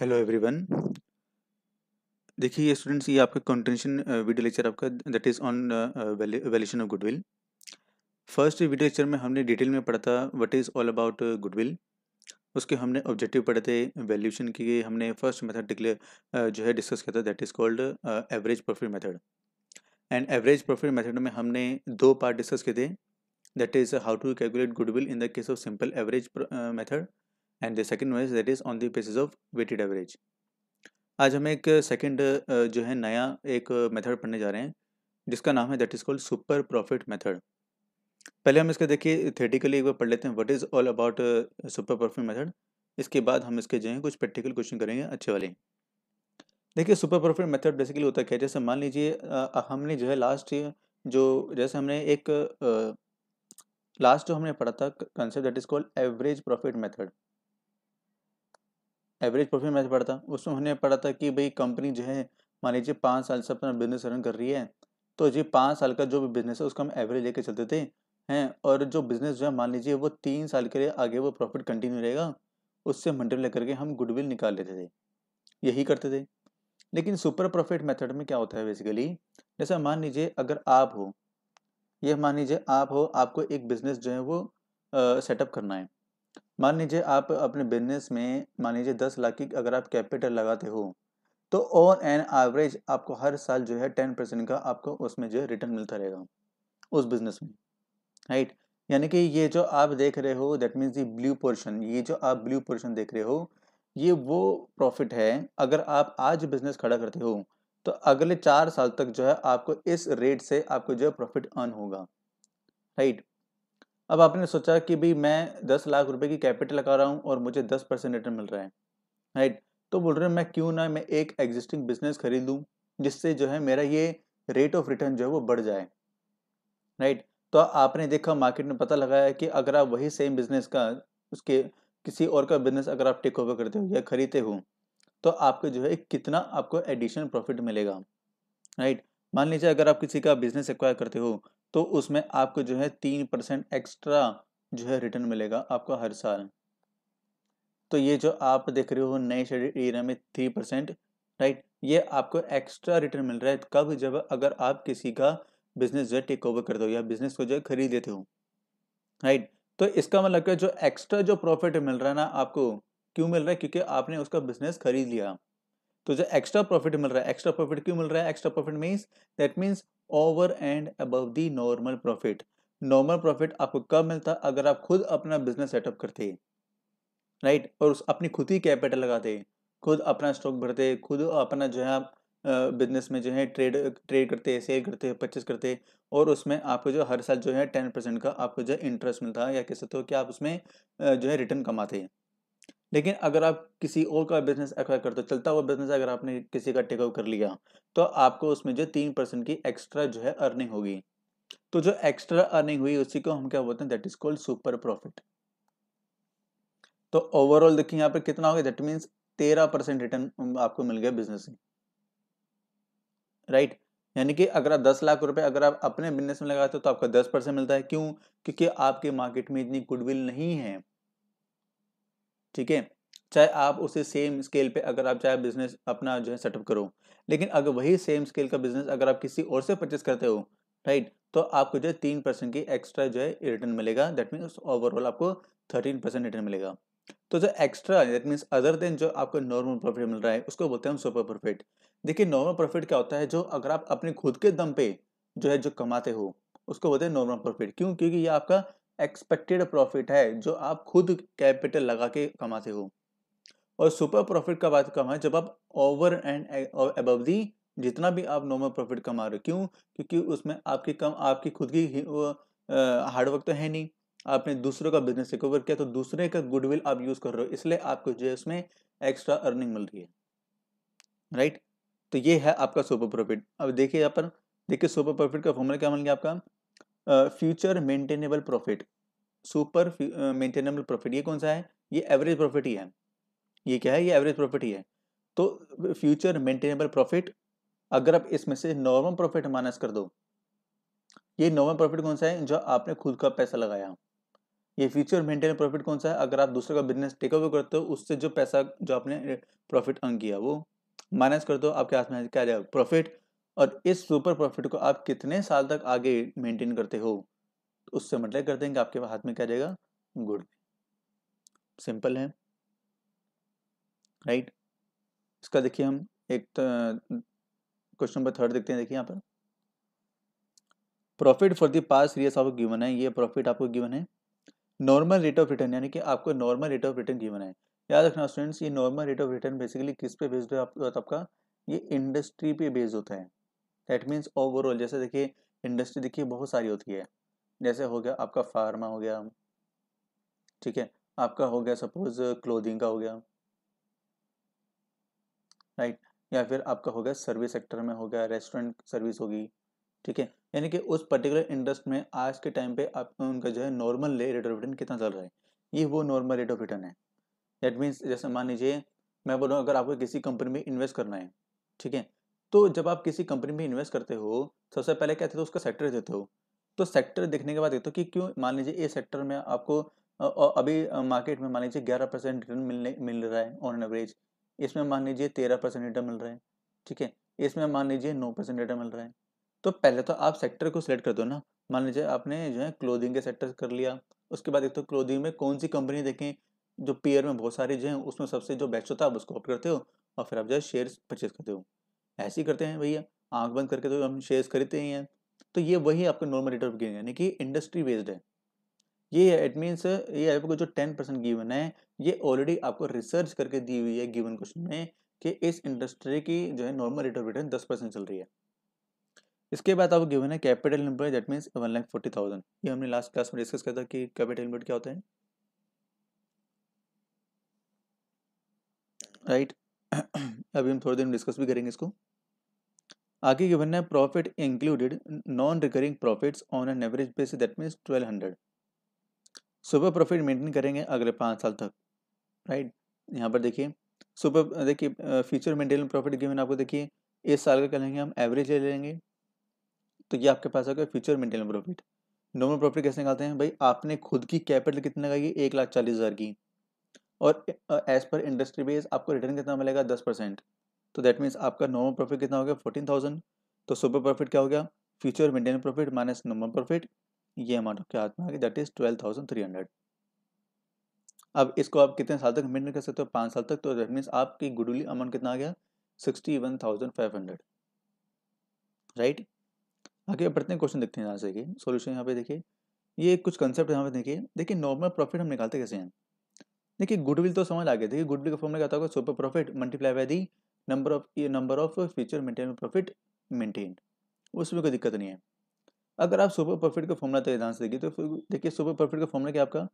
Hello everyone देखिए students ये आपका कॉन्टेंशन वीडियो लेक्चर आपका that is on valuation of goodwill first video lecture में हमने डिटेल में पढ़ा था what is all about goodwill उसके हमने ऑब्जेक्टिव पढ़े थे वैल्यूशन के हमने फर्स्ट मेथड डिक्लेयर जो है डिस्कस किया था that is called average profit method and average profit method में हमने दो पार्ट डिस्कस किए थे that is how to calculate goodwill in the case of simple average method and the second one is that is on the basis of weighted average आज हम एक second uh, uh, जो है नया एक method uh, पढ़ने जा रहे हैं जिसका नाम है that is called super profit method पहले हम इसका देखिए थेटिकली एक बार पढ़ लेते हैं what is all about super profit method इसके बाद हम इसके जो है कुछ प्रैक्टिकल क्वेश्चन करेंगे अच्छे वाले देखिए सुपर प्रॉफिट मेथड बेसिकली होता क्या है जैसे मान लीजिए हमने जो है लास्ट जो जैसे हमने एक लास्ट जो हमने पढ़ा था concept that is called average profit method average profit method पढ़ा था उसमें हमने पढ़ा था कि भाई कंपनी जो है मान लीजिए पाँच साल से अपना बिजनेस रन कर रही है तो जी पाँच साल का जो भी बिजनेस है उसका हम एवरेज लेके चलते थे हैं और जो बिजनेस जो है मान लीजिए वो तीन साल के लिए आगे वो प्रॉफिट कंटिन्यू रहेगा उससे लेकर करके हम गुडविल निकाल लेते थे यही करते थे लेकिन सुपर प्रॉफिट मेथड में क्या होता है बेसिकली जैसे मान लीजिए अगर आप हो यह मान लीजिए आप हो आपको एक बिजनेस जो है वो सेटअप करना है मान लीजिए आप अपने बिजनेस में मान लीजिए दस लाख की अगर आप कैपिटल लगाते हो तो ऑन एन एवरेज आपको हर साल जो है टेन परसेंट का आपको उसमें जो है रिटर्न मिलता रहेगा उस बिजनेस में राइट यानी कि ये जो आप देख रहे हो दैट मीन्स ये ब्लू पोर्शन ये जो आप ब्लू पोर्शन देख रहे हो ये वो प्रॉफिट है अगर आप आज बिजनेस खड़ा करते हो तो अगले चार साल तक जो है आपको इस रेट से आपको जो है प्रॉफिट अर्न होगा राइट right? अब आपने सोचा कि भाई मैं दस लाख रुपए की कैपिटल लगा रहा हूँ और मुझे दस परसेंट रिटर्न मिल रहा है राइट तो बोल रहे हैं मैं क्यों ना मैं एक एग्जिस्टिंग बिजनेस खरीदूँ जिससे जो है मेरा ये रेट ऑफ रिटर्न जो है वो बढ़ जाए राइट तो आपने देखा मार्केट में पता लगाया कि अगर आप वही सेम बिजनेस का उसके किसी और का बिजनेस अगर आप टेक ओवर करते हो या खरीदते हो तो आपको जो है कितना आपको एडिशनल प्रॉफिट मिलेगा राइट मान लीजिए अगर आप किसी का बिजनेस एक्वायर करते हो तो उसमें आपको जो है तीन परसेंट एक्स्ट्रा जो है रिटर्न मिलेगा आपको हर साल तो ये जो आप देख रहे हो नए शेडेड एरिया में थ्री परसेंट राइट ये आपको एक्स्ट्रा रिटर्न मिल रहा है कब जब अगर आप किसी का बिजनेस जो है टेक ओवर करते हो या बिजनेस को जो है खरीद लेते हो राइट तो इसका मतलब क्या जो एक्स्ट्रा जो प्रॉफिट मिल रहा है ना आपको क्यों मिल रहा है क्योंकि आपने उसका बिजनेस खरीद लिया तो जो एक्स्ट्रा प्रॉफिट मिल रहा है एक्स्ट्रा प्रॉफिट क्यों मिल रहा है extra profit means that means over and above the normal profit normal profit आपको कब मिलता अगर आप खुद अपना बिजनेस सेटअप करते राइट और उस अपनी खुद ही कैपिटल लगाते खुद अपना स्टॉक भरते खुद अपना जो है आप बिजनेस में जो है ट्रेड ट्रेड करते सेल करते परचेस करते और उसमें आपको जो हर साल जो है टेन परसेंट का आपको जो है इंटरेस्ट मिलता है या कह सकते हो कि आप उसमें जो है रिटर्न कमाते हैं लेकिन अगर आप किसी और का बिजनेस एक्वायर करते हो चलता हुआ बिजनेस अगर आपने किसी का टेकआउट कर लिया तो आपको उसमें जो तीन परसेंट की एक्स्ट्रा जो है अर्निंग होगी तो जो एक्स्ट्रा अर्निंग हुई उसी को हम क्या बोलते हैं that is called super profit तो ओवरऑल देखिए यहाँ पर कितना हो गया दैट मीन्स तेरह परसेंट रिटर्न आपको मिल गया बिजनेस में राइट यानी कि अगर आप दस लाख रुपए अगर आप अपने बिजनेस में लगाते हो तो आपका दस परसेंट मिलता है क्यों क्योंकि आपके मार्केट में इतनी गुडविल नहीं है ठीक है चाहे आप उसे सेम स्केल पे अगर आप चाहे बिजनेस अपना जो है सेटअप करो लेकिन अगर वही सेम स्केल का बिजनेस अगर आप किसी और से परचेस करते हो राइट तो आपको जो है तीन परसेंट की एक्स्ट्रा जो है रिटर्न मिलेगा दैट मीन्स ओवरऑल आपको थर्टीन परसेंट रिटर्न मिलेगा तो जो extra that means other than जो आपको नॉर्मल प्रॉफिट मिल रहा है उसको बोलते हैं हम सुपर प्रॉफिट देखिए नॉर्मल प्रॉफिट क्या होता है जो अगर आप अपने खुद के दम पे जो है जो कमाते हो उसको बोलते हैं नॉर्मल प्रॉफिट क्यों क्योंकि ये आपका एक्सपेक्टेड प्रॉफिट है जो आप खुद कैपिटल लगा के कमाते हो और सुपर प्रॉफिट का बात कम है जब आप ओवर एंड अबव दी जितना भी आप नॉर्मल प्रॉफिट कमा रहे हो क्यों क्योंकि उसमें आपकी कम आपकी खुद की हार्डवर्क तो है नहीं आपने दूसरों का बिजनेस रिकवर किया तो दूसरे का गुडविल आप यूज़ कर रहे हो इसलिए आपको जो है उसमें एक्स्ट्रा अर्निंग मिल रही है राइट तो ये है आपका सुपर प्रॉफिट अब देखिए यहाँ पर देखिए सुपर प्रॉफिट का फॉर्मूला क्या मिल गया आपका future maintainable profit super maintainable profit ये कौन सा है ये एवरेज प्रॉफिट ही है ये क्या है ये एवरेज प्रॉफिट ही है तो फ्यूचर मेंटेनेबल प्रॉफिट अगर आप इसमें से नॉर्मल प्रॉफिट माइनस कर दो ये नॉर्मल प्रॉफिट कौन सा है जो आपने खुद का पैसा लगाया ये फ्यूचर मेंटेन प्रॉफिट कौन सा है अगर आप दूसरे का बिजनेस टेक ओवर करते हो उससे जो पैसा जो आपने प्रॉफिट अर्न किया वो माइनस कर दो आपके हाथ में क्या जाएगा प्रॉफिट और इस सुपर प्रॉफिट को आप कितने साल तक आगे मेंटेन करते हो तो उससे मतलब कर देंगे आपके हाथ में क्या जाएगा गुड सिंपल है राइट इसका देखिए हम एक क्वेश्चन नंबर थर्ड देखते हैं देखिए यहाँ पर profit for the past years आपको गिवन है ये प्रॉफिट आपको गिवन है नॉर्मल रेट ऑफ रिटर्न यानी कि आपको normal rate of return given है याद रखना स्टूडेंट्स ये normal rate of return basically किस पे बेस्ड है आपका ये इंडस्ट्री पे बेस्ड होता है दैट मीन्स ओवरऑल जैसे देखिए इंडस्ट्री देखिए बहुत सारी होती है जैसे हो गया आपका फार्मा हो गया ठीक है आपका हो गया सपोज क्लोथिंग का हो गया राइट या फिर आपका हो गया सर्विस सेक्टर में हो गया रेस्टोरेंट सर्विस होगी ठीक है यानी कि उस पर्टिकुलर इंडस्ट्री में आज के टाइम पे आप उनका जो है नॉर्मल रेट ऑफ रिटर्न कितना चल रहा है ये वो नॉर्मल रेट ऑफ रिटर्न है दैट मीन्स जैसे मान लीजिए मैं बोल रहा हूँ अगर आपको किसी कंपनी में इन्वेस्ट करना है ठीक है तो जब आप किसी कंपनी में इन्वेस्ट करते हो सबसे पहले क्या कहते तो उसका सेक्टर देते हो तो सेक्टर देखने के बाद देखते हो कि क्यों मान लीजिए ए सेक्टर में आपको अभी मार्केट में मान लीजिए ग्यारह परसेंट रिटर्न मिलने मिल रहा है ऑन एवरेज इसमें मान लीजिए तेरह परसेंट रिटर्न मिल रहा है ठीक है इसमें मान लीजिए नौ परसेंट रिटर्न मिल रहा है तो पहले तो आप सेक्टर को सिलेक्ट कर दो ना मान लीजिए आपने जो है क्लोदिंग के सेक्टर कर लिया उसके बाद देखते हो क्लोदिंग में कौन सी कंपनी देखें जो पेयर में बहुत सारी जो है उसमें सबसे जो बेस्ट होता है आप उसको ऑप्ट करते हो और फिर आप जो है शेयर परचेज करते हो ऐसे ही करते हैं भैया आंख बंद करके तो हम शेयर्स खरीदते ही हैं तो ये वही आपके नॉर्मल रेट ऑफ गेन यानी कि इंडस्ट्री बेस्ड है ये इट मीन्स ये आपको जो टेन परसेंट गिवन है ये ऑलरेडी आपको रिसर्च करके दी हुई है गिवन क्वेश्चन में कि इस इंडस्ट्री की जो है नॉर्मल रेट ऑफ रिटर्न दस परसेंट चल रही है इसके बाद आपको गिवन है capital employ that means one lakh forty thousand ये हमने लास्ट क्लास में डिस्कस किया था कि कैपिटल एम्प्लॉय क्या होता है राइट right? अभी हम थोड़े दिन डिस्कस भी करेंगे इसको आगे गिवन है profit included non recurring profits on an average base that means twelve hundred super profit maintain करेंगे अगले पाँच साल तक राइट यहाँ पर देखिए सुपर देखिए फ्यूचर मेंटेन प्रॉफिट गिवन आपको देखिए इस साल का कहेंगे हम एवरेज ले लेंगे तो ये आपके पास होगा future maintain profit normal profit कैसे निकालते हैं भाई आपने खुद की कैपिटल कितने लगाई एक लाख चालीस हज़ार की और एज पर इंडस्ट्री बेस आपको रिटर्न कितना मिलेगा दस परसेंट तो दैट मीन्स आपका नॉर्मल प्रॉफिट कितना हो गया फोर्टीन थाउजेंड तो सुपर प्रॉफिट क्या हो गया future maintain profit minus normal profit ये अमाउंट आपके हाथ में आ गया that is twelve thousand three hundred अब इसको आप कितने साल तक मेंटेन कर सकते हो पाँच साल तक तो दैट मीन्स आपकी गुडविल अमाउंट कितना आ गया sixty one thousand five hundred right आगे बढ़ते हैं क्वेश्चन देखते हैं यहाँ से कि सोल्यूशन यहाँ पे देखिए ये कुछ कंसेप्ट यहाँ पे देखिए देखिए नॉर्मल प्रॉफिट हम निकालते कैसे हैं देखिए गुडविल तो समझ आ गया देखिए गुडविल का फॉर्मूला क्या होता होगा super profit multiply by the number of ये number of future maintain profit maintain उसमें कोई दिक्कत नहीं है अगर आप सुपर प्रॉफिट का फॉर्मूला तो ध्यान से देखिए तो देखिए सुपर प्रॉफिट का फॉर्मूला क्या आपका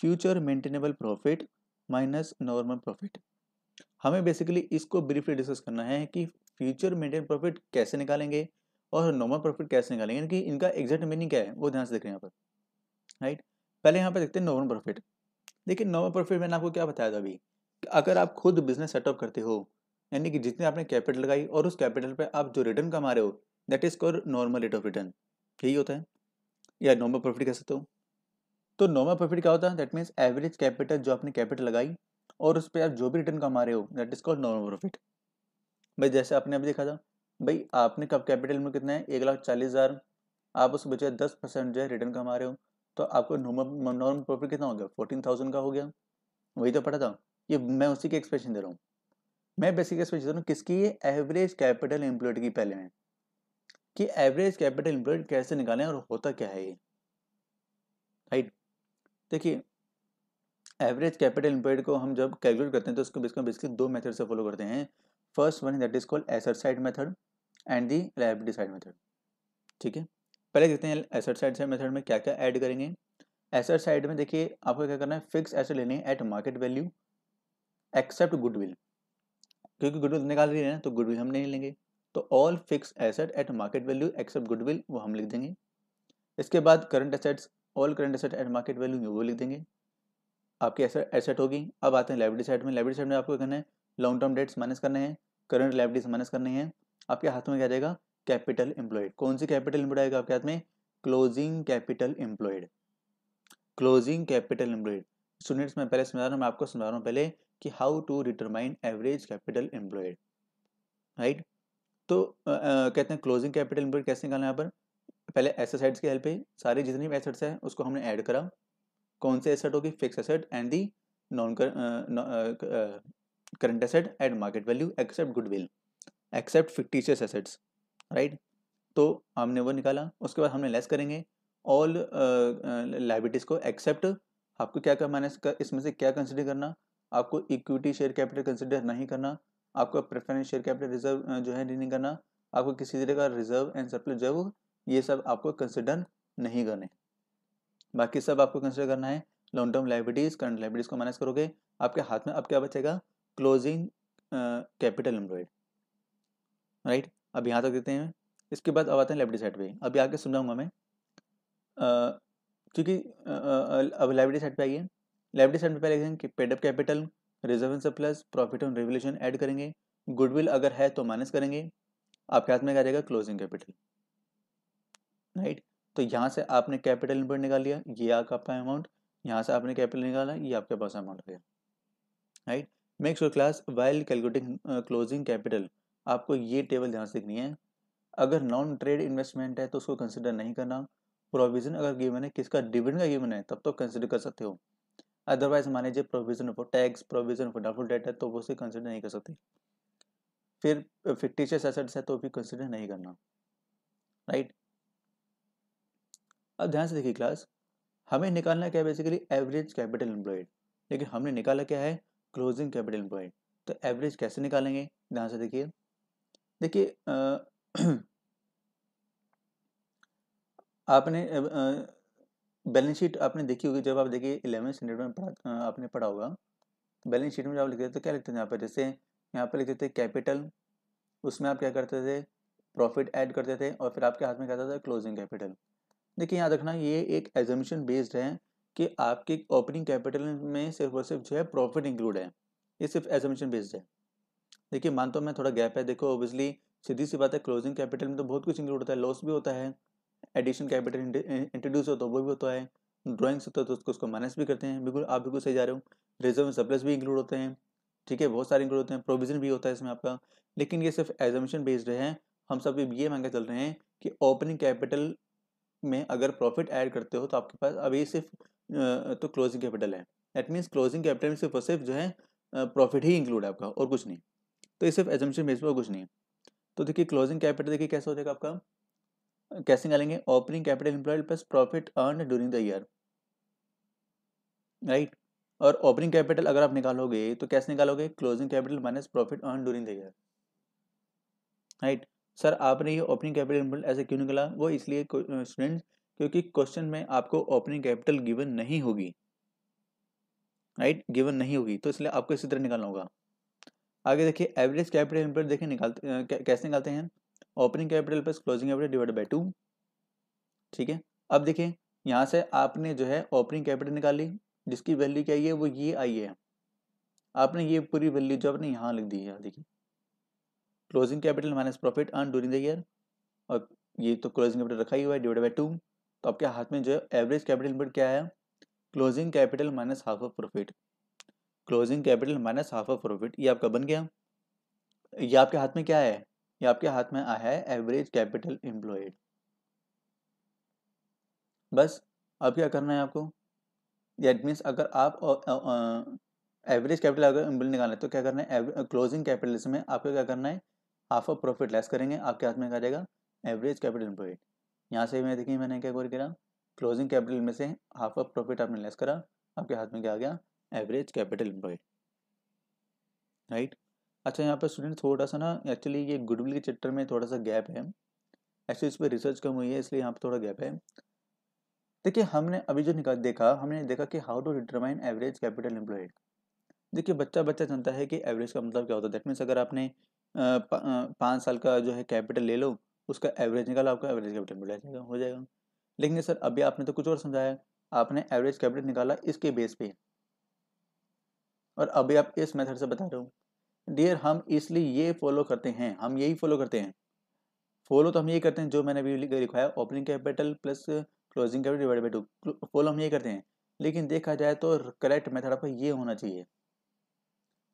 future maintainable profit minus normal profit हमें बेसिकली इसको ब्रीफली डिस्कस करना है कि फ्यूचर मेंटेन प्रॉफिट कैसे निकालेंगे और नॉर्मल प्रॉफिट कैसे निकालेंगे यानी कि इनका एग्जैक्ट मीनिंग क्या है वो ध्यान से देख रहे हैं यहाँ पर राइट पहले यहाँ पर देखते हैं नॉर्मल प्रॉफिट देखिए नॉर्मल प्रॉफिट मैंने आपको क्या बताया था अभी अगर आप खुद बिजनेस सेटअप करते हो यानी कि जितने आपने कैपिटल लगाई और उस कैपिटल पे आप जो रिटर्न कमा रहे हो that is called normal rate of return यही होता है या नॉर्मल प्रॉफिट कह सकते हो तो नॉर्मल प्रॉफिट क्या होता है दैट मीन्स एवरेज कैपिटल जो आपने कैपिटल लगाई और उस पर आप जो भी रिटर्न कमा रहे हो that is call normal profit भाई जैसे आपने अभी देखा था भाई आपने कब कैपिटल में कितना है एक लाख चालीस हज़ार आप उस बचे दस परसेंट जो है रिटर्न कमा रहे हो तो आपको नॉर्मल प्रॉफिट कितना हो गया फोर्टीन थाउजेंड का हो गया वही तो पढ़ा था ये मैं उसी की एक्सप्रेशन दे रहा हूँ मैं बेसिकली इस पर किसकी एवरेज कैपिटल एम्प्लॉयड की पहले में कि एवरेज कैपिटल एम्प्लॉयड कैसे निकालें और होता क्या है ये राइट देखिए एवरेज कैपिटल एम्प्लॉयड को हम जब कैलकुलेट करते हैं तो उसको बेसिकली बेसिकली दो मेथड से फॉलो करते हैं first one that is called asset side method and the liability side method ठीक है पहले देखते हैं एसेट साइड साइड मेथड में क्या क्या ऐड करेंगे एसेट साइड में देखिए आपको क्या करना है फिक्स एसेट लेने at market value except goodwill क्योंकि गुडविल निकाल रही है ना तो गुडविल हम नहीं लेंगे तो all fix asset at market value except goodwill वो हम लिख देंगे इसके बाद current assets all current asset at market value वो लिख देंगे आपकी एसेट एसेट होगी अब आते हैं लाइब्रेरी साइड में लाइब्रेरी साइड में आपको करना है लॉन्ग टर्म डेट्स माइनस करने हैं करंट लाइब्रेरीज माइनस करने हैं आपके हाथ में क्या जाएगा कैपिटल एम्प्लॉयड कौन सी कैपिटल एम्प्लॉय आएगा आपके हाथ में closing capital employed closing capital employed students मैं पहले समझा रहा हूँ मैं आपको समझा रहा हूँ पहले कि how to determine average capital employed right तो आ, आ, कहते हैं क्लोजिंग कैपिटल एम्प्लॉयड कैसे निकालना यहाँ पर पहले एसेसाइड्स की हेल्प है सारे जितने भी एसेट्स हैं उसको हमने ऐड करा कौन से एसेट होगी fix asset and the non current asset at market value except goodwill except fictitious assets right तो हमने वो निकाला उसके बाद हमने लेस करेंगे ऑल लाइबिलिटीज़ को एक्सेप्ट आपको क्या क्या माइनस इसमें से क्या कंसिडर करना आपको इक्विटी शेयर कैपिटल कंसिडर नहीं करना आपका प्रेफरेंस शेयर कैपिटल रिजर्व जो है नहीं करना आपको किसी तरह का रिजर्व एंड सरप्लस जब ये सब आपको कंसिडर नहीं करने बाकी सब आपको कंसिडर करना है long term liabilities current liabilities को मैनेज करोगे आपके हाथ में अब क्या बचेगा क्लोजिंग कैपिटल एम्प्लॉयड राइट अब यहाँ तक देते हैं इसके बाद अब आते हैं लाइब्रेरी साइड पे अभी आके समझाऊंगा मैं क्योंकि अब लाइब्रेरी साइड पे आइए लाइब्रेरी साइड में पहले लिखेंगे कि paid up capital reserve surplus profit on revaluation add करेंगे गुडविल अगर है तो माइनस करेंगे आपके हाथ में क्या जाएगा क्लोजिंग कैपिटल राइट तो यहाँ से आपने कैपिटल इनपुट निकाल लिया ये आपका अमाउंट यहाँ से आपने कैपिटल निकाला ये आपके पास अमाउंट आ गया right make sure class while calculating closing capital आपको ये टेबल ध्यान से देखनी है अगर नॉन ट्रेड इन्वेस्टमेंट है तो उसको कंसिडर नहीं करना प्रोविजन अगर गिवन है किसका डिविडेंड का गिवन है तब तो कंसिडर कर सकते हो अदरवाइज मान लीजिए provision for tax provision for doubtful debt है तो वो उसे कंसिडर नहीं कर सकते फिर फिक्टिशियस एसेट्स है तो भी कंसिडर नहीं करना राइट अब ध्यान से देखिए क्लास हमें निकालना क्या है बेसिकली एवरेज कैपिटल एम्प्लॉयड लेकिन हमने निकाला क्या है क्लोजिंग कैपिटल एम्प्लॉयड तो एवरेज कैसे निकालेंगे ध्यान से देखिए देखिए आपने आ, आ, बैलेंस शीट आपने देखी होगी जब आप देखिए इलेवन स्टैंडर्ड में पढ़ा आपने पढ़ा होगा बैलेंस शीट में जब आप लिखते थे तो क्या लिखते थे यहाँ पर जैसे यहाँ पर लिखते थे कैपिटल उसमें आप क्या करते थे प्रॉफिट ऐड करते थे और फिर आपके हाथ में क्या था क्लोजिंग कैपिटल देखिए याद रखना ये एक एजमिशन बेस्ड है कि आपके ओपनिंग कैपिटल में सिर्फ और सिर्फ जो है प्रॉफिट इंक्लूड है ये सिर्फ एजमिशन बेस्ड है देखिए मानता तो हूँ मैं थोड़ा गैप है देखो ओबियसली सीधी सी बात है क्लोजिंग कैपिटल में तो बहुत कुछ इंक्लूड होता है लॉस भी होता है एडिशन कैपिटल इंट्रोड्यूस होता तो है वो भी होता है ड्राइंग्स होता है तो उसको उसको माइनस भी करते हैं बिल्कुल आप बिल्कुल सही जा रहे हो रिजर्व में भी इंक्लूड होते हैं ठीक है बहुत सारे इंक्लूड होते हैं प्रोविजन भी होता है इसमें आपका लेकिन ये सिर्फ एजमिशन बेस्ड है हम सब ये मांगे चल रहे हैं कि ओपनिंग कैपिटल में अगर प्रॉफिट ऐड करते हो तो आपके पास अभी सिर्फ तो क्लोजिंग कैपिटल है दैट मीन्स क्लोजिंग कैपिटल में सिर्फ और सिर्फ जो है प्रॉफिट ही इंक्लूड है आपका और कुछ नहीं तो ये सिर्फ एजम्पन बेस्ड पर कुछ नहीं तो देखिए क्लोजिंग कैपिटल देखिए कैसा हो जाएगा आपका कैसे निकालेंगे opening capital employed plus profit earn during the year right और ओपनिंग कैपिटल अगर आप निकालोगे तो कैसे निकालोगे closing capital minus profit earn during the year right sir आपने ये ओपनिंग कैपिटल ऐसे क्यों निकाला वो इसलिए स्टूडेंट क्योंकि क्वेश्चन में आपको ओपनिंग कैपिटल गिवन नहीं होगी राइट right? गिवन नहीं होगी तो इसलिए आपको इसी तरह निकालना होगा आगे देखिए एवरेज कैपिटल एम्प्लॉयड देखिए निकालते कैसे निकालते हैं opening capital plus closing capital divide by two ठीक है अब देखिए यहाँ से आपने जो है ओपनिंग कैपिटल निकाली जिसकी वैल्यू क्या आई है वो ये आई है आपने ये पूरी वैल्यू जो आपने यहाँ लिख दी है देखिए closing capital minus profit earn during the year और ये तो क्लोजिंग कैपिटल रखा ही हुआ है डिवाइड बाई टू तो आपके हाथ में जो है एवरेज कैपिटल इनपुट क्या है closing capital minus half of profit closing capital minus half of profit ये आपका बन गया ये आपके हाथ में क्या है ये आपके हाथ में आया है एवरेज कैपिटल एम्प्लॉयड बस अब क्या करना है आपको दैट मीन्स अगर आप एवरेज कैपिटल अगर एम्प्लॉय निकालना है तो क्या करना है क्लोजिंग कैपिटल में आपको क्या करना है हाफ ऑफ प्रॉफिट लेस करेंगे आपके हाथ में क्या जाएगा एवरेज कैपिटल एम्प्लॉयड यहाँ से मैं देखिए मैंने क्या कॉल करा क्लोजिंग कैपिटल में से हाफ ऑफ प्रॉफिट आपने लेस करा आपके हाथ में क्या आ गया एवरेज कैपिटल एम्प्लॉयड राइट अच्छा यहाँ पर स्टूडेंट थोड़ा सा ना एक्चुअली ये गुडविल के चैप्टर में थोड़ा सा गैप है एक्चुअली इस पर रिसर्च कम हुई है इसलिए यहाँ पर थोड़ा गैप है देखिए हमने अभी जो निकाल देखा हमने देखा कि how to determine average capital employed देखिए बच्चा बच्चा जानता है कि एवरेज का मतलब क्या होता है दैट मीन्स अगर आपने पाँच साल का जो है कैपिटल ले लो उसका एवरेज निकाला आपका एवरेज कैपिटल मिल जाएगा हो जाएगा लेकिन सर अभी आपने तो कुछ और समझाया आपने एवरेज कैपिटल निकाला इसके बेस पे और अभी आप इस मेथड से बता रहे हो डियर हम इसलिए ये फॉलो करते हैं हम यही फॉलो करते हैं फॉलो तो हम यही करते हैं जो मैंने अभी लिखा है opening capital plus closing capital divide by two follow हम ये करते हैं लेकिन देखा जाए तो करेक्ट मेथड आपका ये होना चाहिए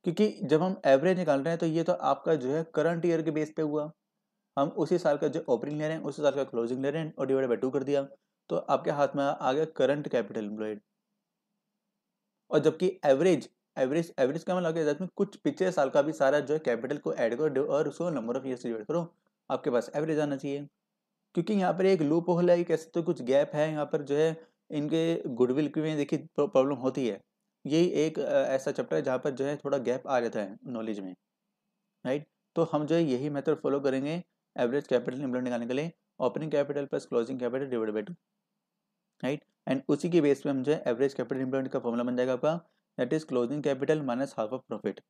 क्योंकि जब हम एवरेज निकाल रहे हैं तो ये तो आपका जो है करंट ईयर के बेस पे हुआ हम उसी साल का जो ओपनिंग ले रहे हैं उसी साल का क्लोजिंग ले रहे हैं और डिवाइड बाई टू कर दिया तो आपके हाथ में आ गया करंट कैपिटल एम्प्लॉयड और जबकि एवरेज एवरेज एवरेज का मैं लगा कुछ पिछले साल का भी सारा जो है कैपिटल को ऐड करो और उसको नंबर ऑफ ईयर से डिवाइड करो आपके पास एवरेज आना चाहिए क्योंकि यहाँ पर एक लूप होल है कैसे तो कुछ गैप है यहाँ पर जो है इनके गुडविल की में देखिए प्रॉब्लम होती है यही एक ऐसा चैप्टर है जहाँ पर जो है थोड़ा गैप आ जाता है नॉलेज में राइट तो हम जो है यही मेथड फॉलो करेंगे एवरेज कैपिटल इम्प्लॉय निकालने के लिए opening capital plus closing capital divide by two right and उसी के बेस पे हम जो है एवरेज कैपिटल इम्प्लॉयमेंट का फॉर्मूला बन जाएगा आपका that is closing capital minus half of profit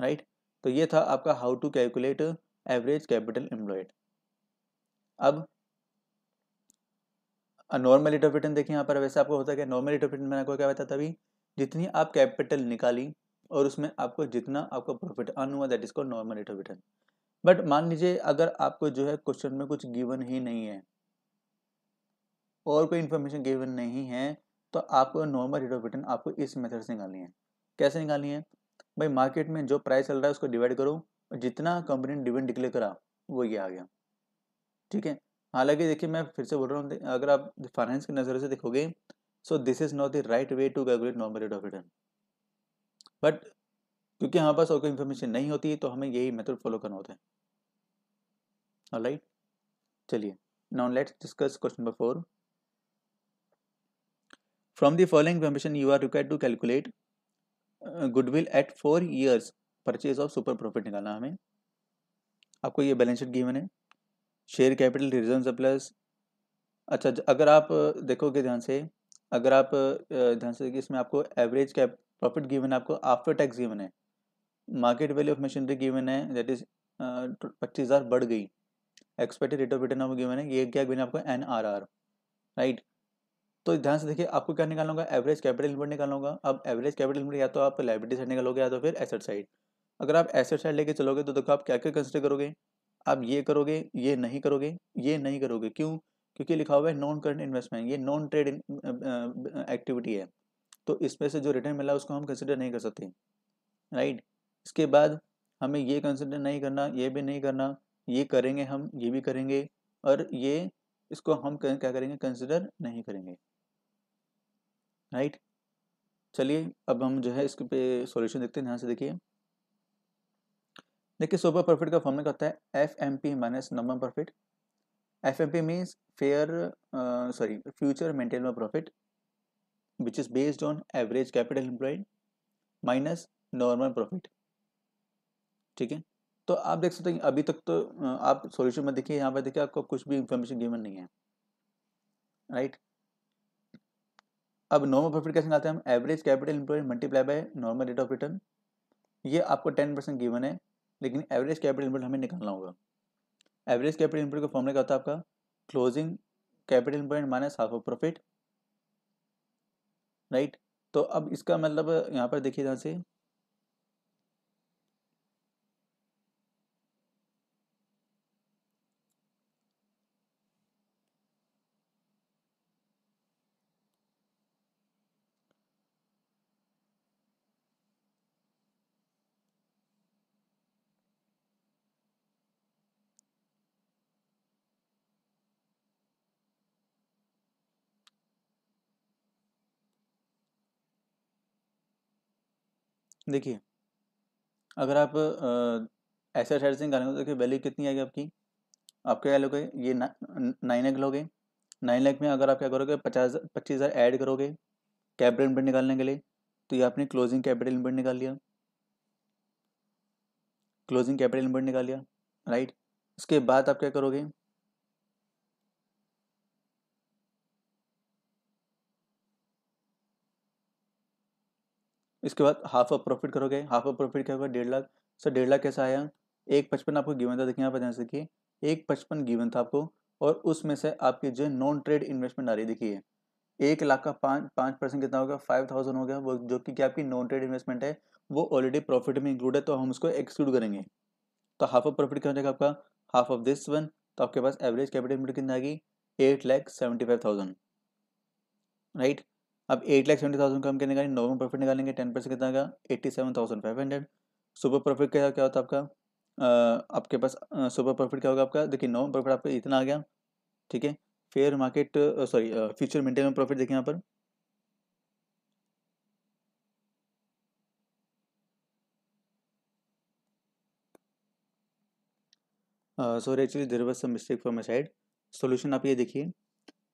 right तो ये था आपका how to calculate average capital employed अब नॉर्मल रेट ऑफ रिटर्न देखिए यहाँ पर वैसे आपको होता है क्या नॉर्मल रेट ऑफ रिटर्न मैंने आपको क्या बताया था अभी जितनी आप कैपिटल निकाली और उसमें आपको जितना आपको प्रॉफिट अर्न हुआ that is call normal rate of return but मान लीजिए अगर आपको जो है क्वेश्चन में कुछ गिवन ही नहीं है और कोई इन्फॉर्मेशन गिवन नहीं है तो आपको नॉर्मल रेट ऑफ रिटर्न आपको इस मेथड से निकालनी है कैसे निकालनी है भाई मार्केट में जो प्राइस चल रहा है उसको डिवाइड करो और जितना कंपनी ने डिविडेंड डिक्लेयर करा वो ये आ गया ठीक है हालांकि देखिए मैं फिर से बोल रहा हूँ अगर आप फाइनेंस की नज़र से देखोगे so this is not the right way to calculate normal rate of return but क्योंकि हमारे पास और कोई इन्फॉर्मेशन नहीं होती तो हमें यही मेथड फॉलो करना होता है और राइट चलिए now let's discuss question number four from the following information you are required to calculate goodwill at four years purchase of super profit निकालना हमें आपको ये बैलेंस शीट गिवन है शेयर कैपिटल रिजर्व प्लस अच्छा अगर आप देखोगे ध्यान से अगर आप ध्यान से इसमें आपको एवरेज कैप प्रॉफिट गिवन है आपको आफ्टर टैक्स गिवन है market value of machinery given है दैट इज पच्चीस हज़ार बढ़ गई एक्सपेक्टेड रेट ऑफ रिटर्न आपको गिवन है ये क्या गिवन है आपको एन आर आर राइट तो ध्यान से देखिए आपको क्या निकालना होगा एवरेज कैपिटल इनपुट निकालना होगा अब एवरेज कैपिटल इनपुट या तो आप लाइब्रेटी साइड निकालोगे या तो फिर एसेट साइड अगर आप एसेट साइड लेके चलोगे तो देखो आप क्या क्या कंसिडर करोगे आप ये करोगे ये नहीं करोगे ये नहीं करोगे क्यों क्योंकि लिखा हुआ है नॉन करंट इन्वेस्टमेंट ये नॉन ट्रेड एक्टिविटी है तो इसमें से जो रिटर्न मिला उसको हम कंसिडर नहीं कर सकते राइट इसके बाद हमें ये कंसिडर नहीं करना ये भी नहीं करना ये करेंगे हम ये भी करेंगे और ये इसको हम क्या करेंगे कंसिडर नहीं करेंगे राइट चलिए अब हम जो है इसके पे सॉल्यूशन देखते हैं ध्यान से देखिए देखिए सुपर प्रॉफिट का फॉर्मूला होता है F M P minus normal profit F M P means fair sorry future maintainable profit which is based on average capital employed minus normal profit ठीक है तो आप देख सकते हैं अभी तक तो आप सॉल्यूशन में देखिए यहाँ पर देखिए आपको कुछ भी इंफॉर्मेशन गिवन नहीं है राइट right? अब नॉर्मल प्रॉफिट कैसे निकालते हैं हम average capital employed multiply by normal rate of return ये आपको टेन परसेंट गिवन है लेकिन एवरेज कैपिटल एम्प्लॉयड हमें निकालना होगा एवरेज कैपिटल एम्प्लॉयड का फॉर्मूला क्या होता है आपका closing capital employed minus half of profit right तो अब इसका मतलब यहाँ पर देखिए यहाँ से देखिए अगर आप ऐसे साइड से निकालेंगे तो देखिए वैल्यू कितनी आएगी आपकी आपके क्या लोगे ये नाइन लैख लोगे नाइन लैख में अगर आप क्या करोगे पचास पच्चीस हज़ार ऐड करोगे कैपिटल इनपुट निकालने के लिए तो ये आपने क्लोजिंग कैपिटल इनपुट निकाल लिया क्लोजिंग कैपिटल इनपुट निकाल लिया राइट उसके बाद आप क्या करोगे इसके बाद हाफ ऑफ प्रॉफिट करोगे हाफ ऑफ प्रॉफिट क्या होगा डेढ़ लाख सर डेढ़ लाख कैसा आया एक पचपन आपको गिवन था देखिए यहाँ पर ध्यान से देखिए एक पचपन गिवन था आपको और उसमें से आपकी जो नॉन ट्रेड इन्वेस्टमेंट आ रही देखिए एक लाख का पाँच पाँच परसेंट कितना होगा फाइव थाउजेंड हो गया वो जो कि क्या आपकी नॉन ट्रेड इन्वेस्टमेंट है वो ऑलरेडी प्रॉफिट में इंक्लूड है तो हम उसको एक्सक्लूड करेंगे तो हाफ ऑफ प्रॉफिट क्या हो जाएगा आपका हाफ ऑफ दिस वन तो आपके पास एवरेज कैपिटल लिमिट कितनी आएगी eight lakh seventy five thousand right अब एट लाख सेवेंटी थाउजेंड का हम क्या निकालेंगे नॉर्मल प्रॉफिट निकालेंगे टेन परसेंट कितना का eighty seven thousand five hundred super profit क्या क्या होता है आपका आ, आपके पास सुपर प्रॉफिट क्या होगा आपका देखिए नॉर्मल प्रॉफिट आपका इतना आ गया ठीक है fair market sorry future maintain profit देखिए यहाँ पर sorry actually there was some mistake for my side solution आप ये देखिए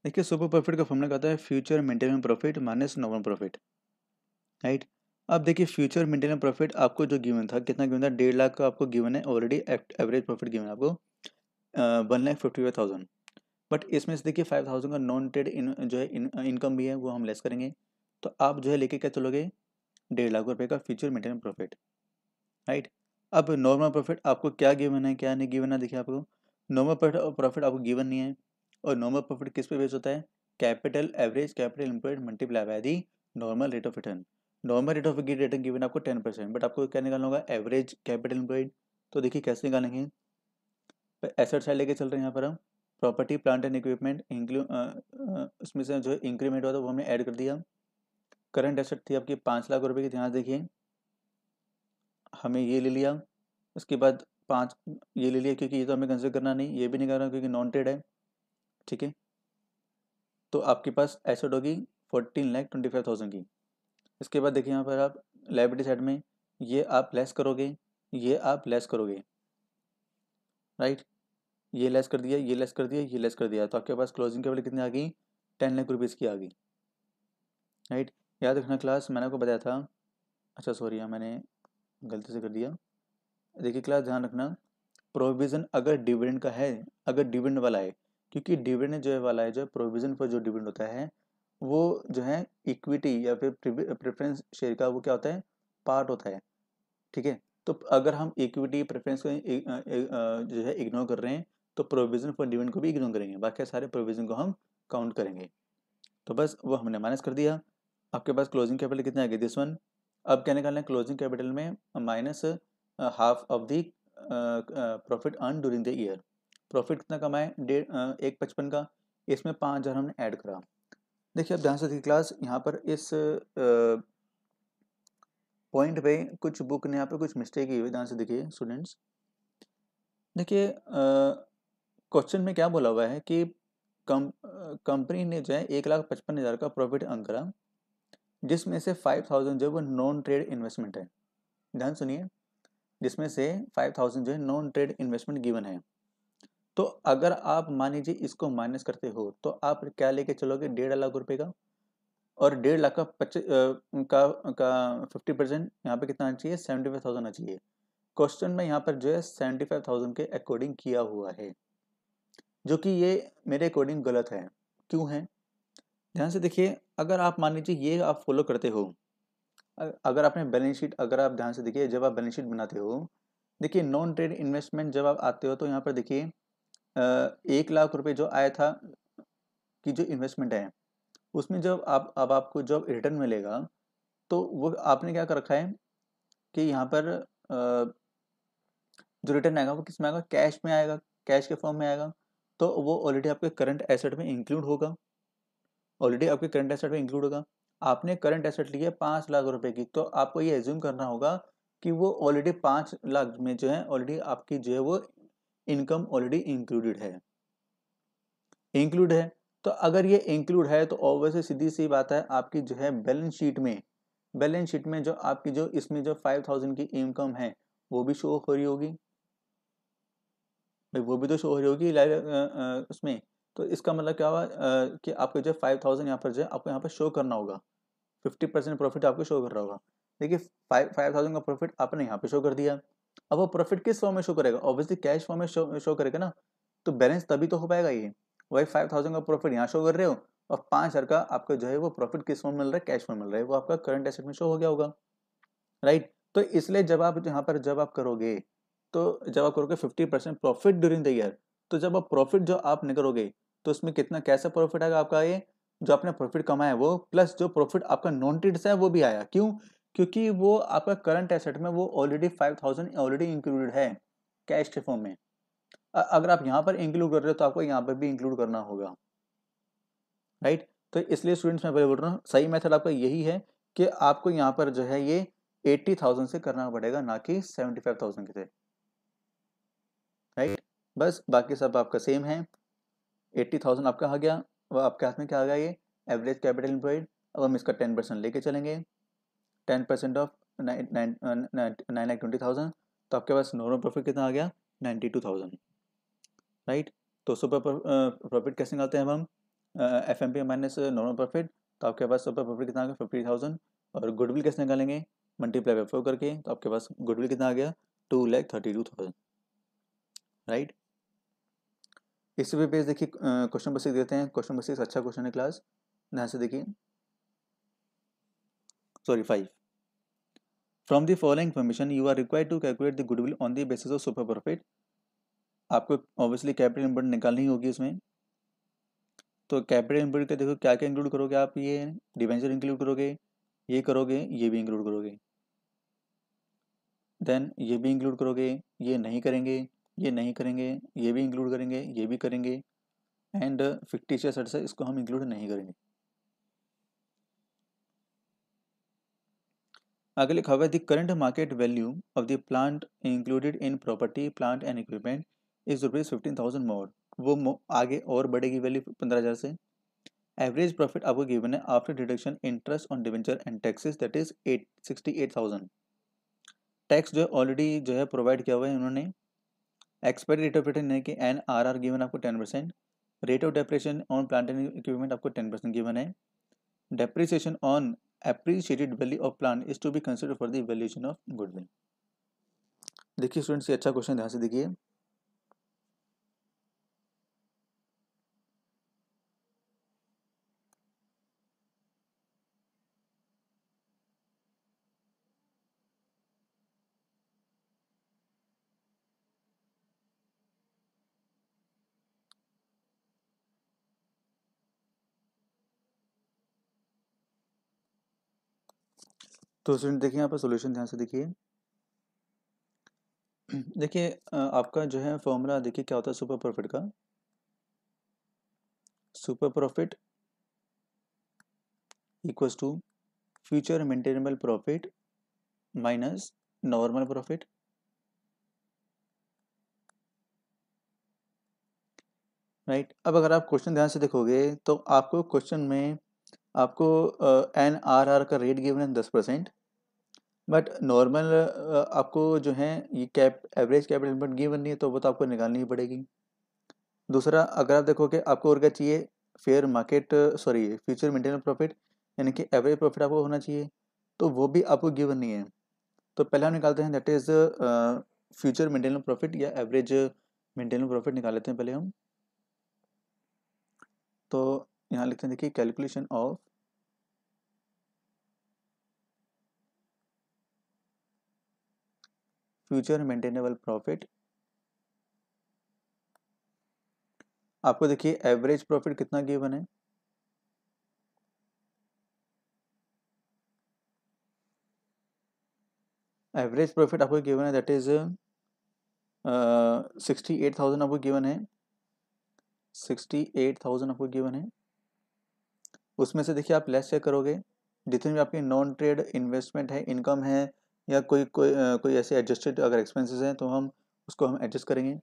देखिए सुपर प्रॉफिट का फॉर्मूला कहता है future maintain profit minus normal profit right अब देखिए फ्यूचर मेंटेनेंस प्रॉफिट आपको जो गिवन था कितना गिवन था डेढ़ लाख का आपको गिवन है ऑलरेडी एवरेज प्रॉफिट गिवन है आपको one lakh fifty five thousand but इसमें से देखिए फाइव थाउजेंड का नॉन ट्रेड जो है इनकम भी है वो हम लेस करेंगे तो आप जो है लेके क्या चलोगे डेढ़ लाख रुपये का फ्यूचर मेंटेनेंस प्रॉफिट राइट अब नॉर्मल प्रॉफिट आपको क्या गिवन है क्या नहीं गिवन है देखिए आपको नॉर्मल प्रॉफिट आपको गिवन नहीं है और नॉर्मल प्रॉफिट किस पे बेस होता है capital average capital employed multiply by the normal rate of return normal rate of return given आपको टेन परसेंट बट आपको क्या निकालना होगा एवरेज कैपिटल एम्प्लॉयड तो देखिए कैसे निकालेंगे एसेट साइड लेके चल रहे हैं यहाँ पर हम property plant and equipment include उसमें से जो इंक्रीमेंट हुआ था वो हमने ऐड कर दिया करंट एसेट थी आपकी पाँच लाख रुपए की ध्यान देखिए हमें ये ले लिया उसके बाद पाँच ये ले लिया क्योंकि ये तो हमें कंसिडर करना नहीं ये भी नहीं रहा क्योंकि नॉन ट्रेड है ठीक है तो आपके पास एसेट होगी fourteen lakh twenty five thousand की इसके बाद देखिए यहाँ पर आप लाइब्रेरी साइड में ये आप लेस करोगे ये आप लेस करोगे राइट ये लेस कर दिया ये लेस कर दिया ये लेस कर दिया तो आपके पास क्लोजिंग केवल कितनी आ गई टेन लाख रुपीज़ की आ गई राइट याद रखना क्लास मैंने आपको बताया था अच्छा सॉरी मैंने गलती से कर दिया देखिए क्लास ध्यान रखना प्रोविज़न अगर डिविडेंड का है अगर डिविडेंड वाला है क्योंकि डिविडेंड जो है वाला है जो प्रोविजन पर जो डिविडेंड होता है वो जो है इक्विटी या फिर प्रेफरेंस शेयर का वो क्या होता है पार्ट होता है ठीक है तो अगर हम इक्विटी प्रेफरेंस को जो है इग्नोर कर रहे हैं तो प्रोविजन फॉर डिविडेंड को भी इग्नोर करेंगे बाकी सारे प्रोविजन को हम काउंट करेंगे तो बस वो हमने माइनस कर दिया आपके पास क्लोजिंग कैपिटल कितना आ गया दिस वन अब क्या निकालना है क्लोजिंग कैपिटल में minus half of the profit earn during the year profit कितना कमाए डेढ़ एक पचपन का इसमें पाँच हज़ार हमने ऐड करा देखिए अब ध्यान से देखिए क्लास यहाँ पर इस पॉइंट पे कुछ बुक ने यहाँ पर कुछ मिस्टेक की हुई ध्यान से देखिए स्टूडेंट्स देखिए क्वेश्चन में क्या बोला हुआ है कि कम कंपनी ने जो है एक लाख पचपन हज़ार का प्रॉफिट अंक करा जिसमें से फाइव थाउजेंड जो है वो नॉन ट्रेड इन्वेस्टमेंट है ध्यान सुनिए जिसमें से फाइव थाउजेंड जो है नॉन ट्रेड इन्वेस्टमेंट गिवन है तो अगर आप मान लीजिए इसको माइनस करते हो तो आप क्या लेके चलोगे डेढ़ लाख रुपए का और डेढ़ लाख का पच्चीस का का फिफ्टी परसेंट यहाँ पे कितना आना चाहिए सेवेंटी फाइव थाउजेंड आना चाहिए क्वेश्चन में यहाँ पर जो है सेवेंटी फाइव थाउजेंड के अकॉर्डिंग किया हुआ है जो कि ये मेरे अकॉर्डिंग गलत है क्यों है ध्यान से देखिए अगर आप मान लीजिए ये आप फॉलो करते हो अगर आपने बैलेंस शीट अगर आप ध्यान से देखिए जब आप बैलेंस शीट बनाते हो देखिए नॉन ट्रेड इन्वेस्टमेंट जब आप आते हो तो यहाँ पर देखिए एक लाख रुपए जो आया था कि जो इन्वेस्टमेंट है उसमें जब आप अब आपको जब रिटर्न मिलेगा तो वो आपने क्या कर रखा है कि यहाँ पर जो रिटर्न आएगा वो किस में आएगा कैश में आएगा कैश के फॉर्म में आएगा तो वो ऑलरेडी आपके करंट एसेट में इंक्लूड होगा ऑलरेडी आपके करंट एसेट में इंक्लूड होगा आपने करंट एसेट लिया है पाँच लाख रुपए की तो आपको ये एज्यूम करना होगा कि वो ऑलरेडी पाँच लाख में जो है ऑलरेडी आपकी जो है वो इनकम ऑलरेडी इंक्लूडेड है इंक्लूड है तो अगर ये इंक्लूड है तो ऑब्वियस सीधी सी बात है आपकी जो है बैलेंस शीट में बैलेंस शीट में जो आपकी जो इसमें जो फाइव थाउजेंड की इनकम है वो भी शो हो रही होगी भाई वो भी तो शो हो रही होगी लाइव उसमें तो इसका मतलब क्या हुआ कि आपके जो फाइव थाउजेंड यहाँ पर जो है आपको यहाँ पर शो करना होगा फिफ्टी परसेंट प्रॉफिट आपको शो कर रहा होगा देखिए फाइव फाइव थाउजेंड का प्रॉफिट आपने यहाँ पे शो कर दिया अब वो प्रॉफिट किस फॉर्म में शो करेगा ऑब्वियसली कैश फॉर्म में शो, शो करेगा ना तो बैलेंस तभी तो हो पाएगा ये वही फाइव थाउजेंड का प्रॉफिट यहाँ शो कर रहे हो और पांच हज़ार का आपको जो है वो प्रॉफिट किस फॉर्म में मिल रहा है कैश फॉर्म मिल रहा है वो आपका करंट एसेट में शो हो गया होगा राइट तो इसलिए जब आप यहाँ पर जब आप करोगे तो जब आप करोगे fifty percent profit during the year तो जब आप प्रॉफिट जो आप निकलोगे तो उसमें कितना कैसा प्रॉफिट आएगा आपका ये जो आपने प्रॉफिट कमाया है वो प्लस जो प्रॉफिट आपका नॉन ट्रेड है वो भी आया क्यों क्योंकि वो आपका करंट एसेट में वो already five thousand already included है कैश के फॉर्म में अगर आप यहाँ पर इंक्लूड कर रहे हो तो आपको यहाँ पर भी इंक्लूड करना होगा राइट तो इसलिए स्टूडेंट्स मैं पहले बोल रहा हूँ सही मेथड आपका यही है कि आपको यहाँ पर जो है ये एट्टी थाउजेंड से करना पड़ेगा ना कि सेवेंटी फाइव थाउजेंड के से राइट बस बाकी सब आपका सेम है एट्टी थाउजेंड आपका आ गया वह आपके हाथ में क्या आ गया ये एवरेज कैपिटल एम्प्लॉयड अब हम इसका टेन परसेंट लेके चलेंगे ten percent of nine nine lakh twenty thousand तो आपके पास नॉर्मल प्रॉफिट कितना आ गया नाइन्टी टू थाउजेंड राइट तो सुपर प्रॉफिट uh, कैसे निकालते हैं हम F M P minus normal profit तो आपके पास सुपर प्रॉफिट कितना आ गया फिफ्टी थाउजेंड और गुडविल कैसे निकालेंगे मल्टीप्लाई बाई फोर करके तो आपके पास गुडविल कितना आ गया two lakh thirty two thousand right इस पे पेज देखिए क्वेश्चन नंबर सिक्स देते हैं क्वेश्चन नंबर सिक्स अच्छा क्वेश्चन है क्लास ध्यान से देखिए sorry five from the following information you are required to calculate the goodwill on the basis of super profit आपको ऑब्वियसली कैपिटल इनपुट निकालनी होगी इसमें तो कैपिटल इनपुट का देखो क्या क्या इंक्लूड करोगे आप ये डिवेंचर इंक्लूड करोगे ये करोगे ये भी इंक्लूड करोगे देन ये भी इंक्लूड करोगे ये नहीं करेंगे ये नहीं करेंगे ये भी इंक्लूड करेंगे ये भी करेंगे एंड फिफ्टी से इसको हम इंक्लूड नहीं करेंगे अगले खबर the current market value of the plant included in property plant and equipment is rupees fifteen thousand more वो आगे और बढ़ेगी वैल्यू पंद्रह हज़ार से एवरेज प्रॉफिट आपको गिवन है after deduction interest on debenture and taxes that is at sixty eight thousand tax जो है ऑलरेडी जो है प्रोवाइड किया हुआ है उन्होंने एक्सपायरी रेट ऑफ रिटर्न है कि एन आर आर गिवन आपको ten percent rate of depression on plant and equipment आपको टेन परसेंट गिवन है depreciation on appreciated value of plan is to be considered for the valuation of goodwill देखिए students ये अच्छा question ध्यान से देखिए तो स्टूडेंट देखिए यहाँ पर सोल्यूशन ध्यान से देखिए देखिए आपका जो है फॉर्मूला देखिए क्या होता है सुपर प्रॉफिट का super profit equals to future maintainable profit minus normal profit right अब अगर आप क्वेश्चन ध्यान से देखोगे तो आपको क्वेश्चन में आपको एन आर आर का रेट गिवन है दस परसेंट बट नॉर्मल आपको जो है ये cap average capital input given नहीं है तो वो तो आपको निकालनी ही पड़ेगी दूसरा अगर आप देखोगे आपको और क्या चाहिए fair market sorry future maintainable profit यानी कि एवरेज प्रॉफिट आपको होना चाहिए तो वो भी आपको गिवन नहीं है तो पहले हम निकालते हैं that is future maintainable profit या एवरेज मेंटेनल प्रॉफिट निकाल लेते हैं पहले हम तो यहाँ लिखते हैं देखिए calculation of future maintainable profit आपको देखिए एवरेज प्रॉफिट कितना गिवन है एवरेज प्रॉफिट आपको गिवन है that is sixty eight thousand आपको गिवन है सिक्सटी एट थाउजेंड आपको गिवन है उसमें से देखिए आप लेस चेक करोगे जितने भी आपकी नॉन ट्रेड इन्वेस्टमेंट है इनकम है या कोई कोई कोई ऐसे एडजस्टेड अगर एक्सपेंसेस हैं तो हम उसको हम एडजस्ट करेंगे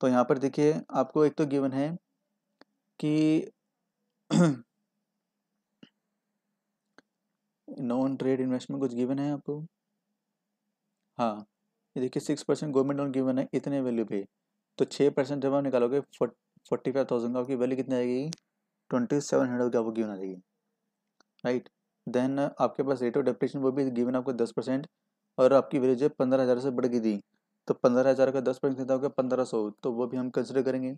तो यहाँ पर देखिए आपको एक तो गिवन है कि नॉन ट्रेड इन्वेस्टमेंट कुछ गिवन है आपको हाँ ये देखिए six percent government loan given है इतने वैल्यू पे तो छः परसेंट जब आप निकालोगे फोर्टी फाइव थाउजेंड का आपकी वैल्यू कितनी आएगी ट्वेंटी सेवन हंड्रेड का वो गिवन आ जाएगी राइट देन आपके पास रेट ऑफ डेप्रेशन वो भी गिवन आपको दस परसेंट और आपकी वेज है पंद्रह हज़ार से बढ़ गई थी तो पंद्रह हज़ार का दस परसेंट कितना होगा पंद्रह सौ तो वो भी हम कंसिडर करेंगे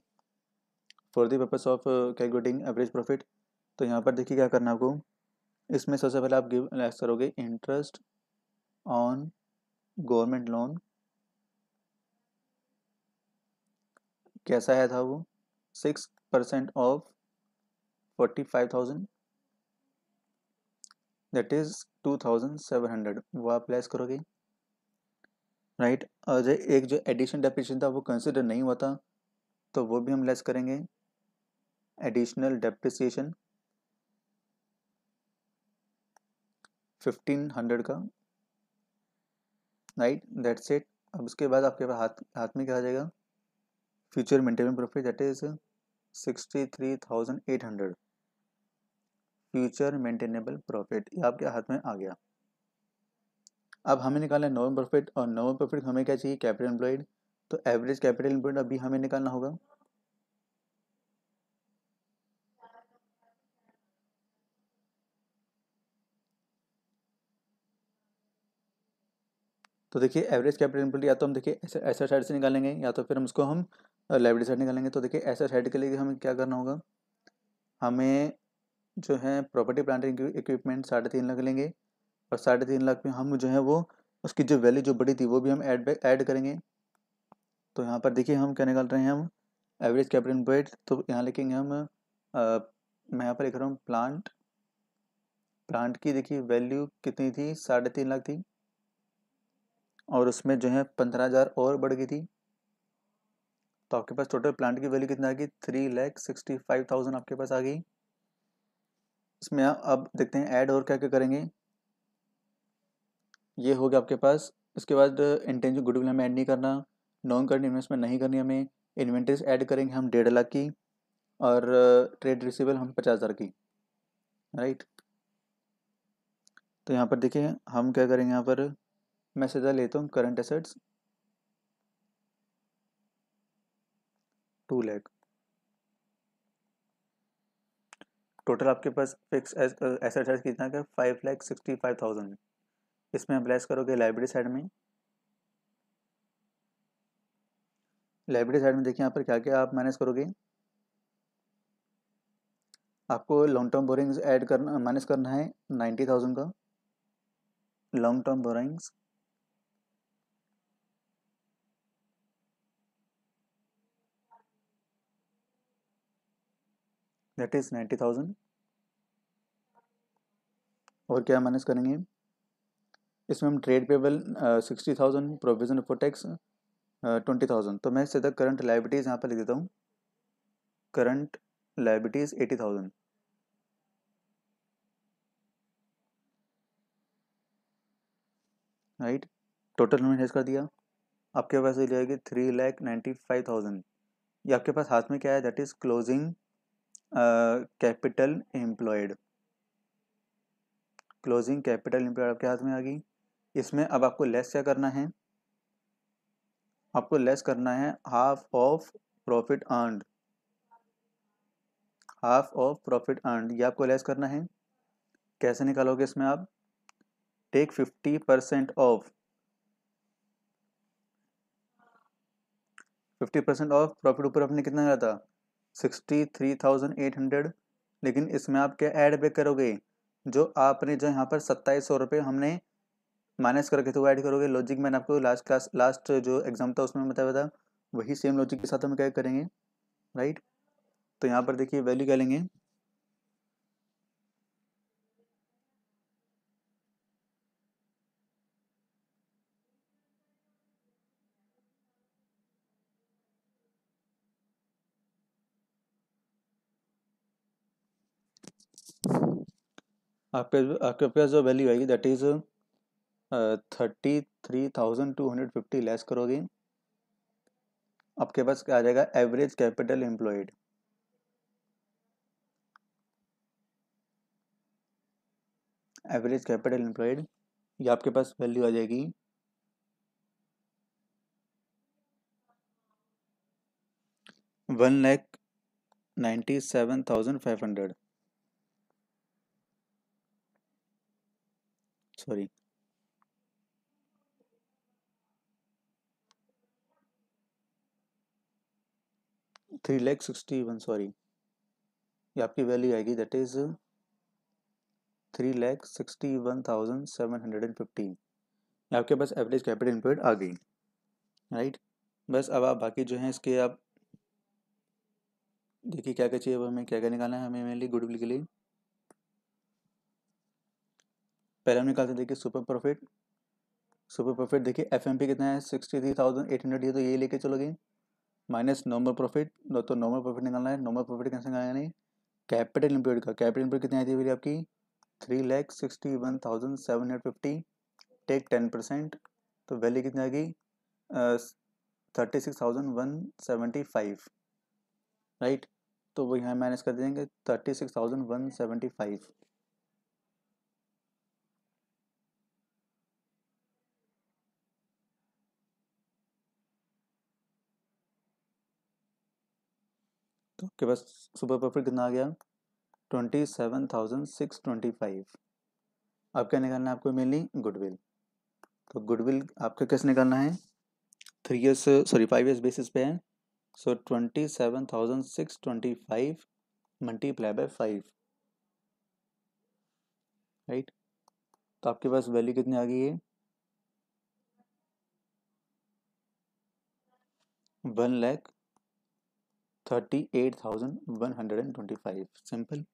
for the purpose of calculating average profit तो यहाँ पर देखिए क्या करना आपको इसमें सबसे पहले आप गिव लैस करोगे इंटरेस्ट ऑन गवर्नमेंट लोन कैसा आया था वो six percent of forty five thousand that is two thousand seven hundred वो आप लेस करोगे राइट और जो एक जो एडिशन डेप्रिशन था वो कंसिडर नहीं हुआ था तो वो भी हम लेस करेंगे एडिशनल डेप्रिसिएशन फिफ्टीन हंड्रेड का राइट दैट्स इट अब उसके बाद आपके पास हाथ हाथ में क्या आ जाएगा future maintenance profit that is sixty three thousand eight hundred future maintainable profit ये आपके हाथ में आ गया अब हमें निकालना है नॉर्मल प्रॉफिट और नॉर्मल प्रॉफिट हमें क्या चाहिए कैपिटल एम्प्लॉयड तो एवरेज कैपिटल एम्प्लॉयड अभी हमें निकालना होगा तो देखिए एवरेज कैपिटल एम्प्लॉयड या तो हम देखिए ऐसा साइड से निकालेंगे या तो फिर हम उसको हम लाइब्रेरी साइड निकालेंगे तो देखिए ऐसा साइड के लिए हमें क्या करना होगा हमें जो है प्रॉपर्टी प्लांट इक्विपमेंट साढ़े तीन लाख लेंगे और साढ़े तीन लाख में हम जो है वो उसकी जो वैल्यू जो बड़ी थी वो भी हम ऐड ऐड करेंगे तो यहाँ पर देखिए हम क्या निकाल रहे हैं हम एवरेज कैपिटल एम्प्लॉयड तो यहाँ लिखेंगे हम आ, मैं यहाँ पर लिख रहा हूँ प्लांट प्लांट की देखिए वैल्यू कितनी थी साढ़े तीन लाख थी और उसमें जो है पंद्रह हज़ार और बढ़ गई थी तो आपके पास टोटल प्लांट की वैल्यू कितनी आ गई three lakh sixty five thousand आपके पास आ गई इसमें अब देखते हैं ऐड और क्या क्या करेंगे ये हो गया आपके पास उसके बाद इंटेंशन गुडविल हमें ऐड नहीं करना नॉन करंट इन्वेस्टमेंट नहीं करनी हमें इन्वेंट्रीज ऐड करेंगे हम डेढ़ लाख की और ट्रेड रिसीवल हम पचास हज़ार की राइट तो यहाँ पर देखिए हम क्या करेंगे यहाँ पर मैं सीधा लेता हूँ current assets two lakh total आपके पास फिक्स एसेट uh, है कितना का five lakh sixty five thousand इसमें आप लेस करोगे लाइब्रेरी साइड में लाइब्रेरी साइड में देखिए यहाँ पर क्या क्या आप मैनेज करोगे आपको लॉन्ग टर्म बोरिंग्स ऐड करना मैनेज करना है नाइन्टी थाउजेंड का long term borrowings that is ninety thousand और क्या माइनस करेंगे इसमें हम trade payable sixty thousand provision for tax twenty thousand तो मैं सीधा करंट लाइबिलिटीज़ यहाँ पर लिख देता हूँ current liabilities eighty thousand right total हमने हेज कर दिया आपके पास ये जाएगी three lakh ninety five thousand ये आपके पास हाथ में क्या है that is closing capital employed closing capital employed आपके हाथ में आ गई इसमें अब आपको लेस क्या करना है आपको लेस करना है half of profit earned half of profit earned ये आपको लेस करना है कैसे निकालोगे इसमें आप take fifty percent of fifty percent of profit ऊपर आपने कितना करा था sixty three thousand eight hundred लेकिन इसमें आप क्या ऐड बैक करोगे जो आपने जो यहाँ पर सत्ताईस सौ रुपये हमने माइनस करके तो वो ऐड करोगे लॉजिक मैंने आपको लास्ट क्लास लास्ट जो एग्जाम था उसमें बताया था वही सेम लॉजिक के साथ हम क्या करेंगे राइट तो यहाँ पर देखिए वैल्यू क्या लेंगे आपके आपके पास जो वैल्यू आएगी that is thirty three thousand two hundred fifty less करोगे आपके पास क्या आ जाएगा average capital employed average capital employed ये आपके पास वैल्यू आ जाएगी one lakh ninety seven thousand five hundred sorry three lakh sixty one sorry ये आपकी वैल्यू आएगी that is three lakh sixty one thousand seven hundred and fifteen आपके पास एवरेज कैपिटल एम्प्लॉयड आ गई राइट बस अब आप बाकी जो हैं इसके आप देखिए क्या क्या चाहिए अब हमें क्या क्या निकालना है हमें मेनली गुडविल के लिए पहले हम निकालते देखिए सुपर प्रॉफिट सुपर प्रॉफिट देखिए एफ एम पी कितना है sixty three thousand eight hundred ये तो ये लेके चलोगे माइनस नॉर्मल प्रॉफिट तो नॉर्मल प्रॉफिट निकालना है नॉर्मल प्रॉफिट कैसे निकालना है कैपिटल इम्प्लॉयड का कैपिटल एम्प्लॉयड कितनी आई थी भैया आपकी three lakh sixty one thousand seven hundred fifty take ten percent तो वैल्यू कितनी आएगी thirty six thousand one seventy five right तो वो यहाँ माइनस कर देंगे thirty six thousand one seventy five आपके पास सुपर प्रॉफिट कितना आ गया twenty seven thousand six twenty five अब क्या निकालना है आपको मेनली गुडविल तो गुडविल आपको कैसे निकालना है three years sorry five years basis पे है so twenty seven thousand six twenty five multiply by five right तो आपके पास वैल्यू कितनी आ गई है वन लैख 38,125 सिंपल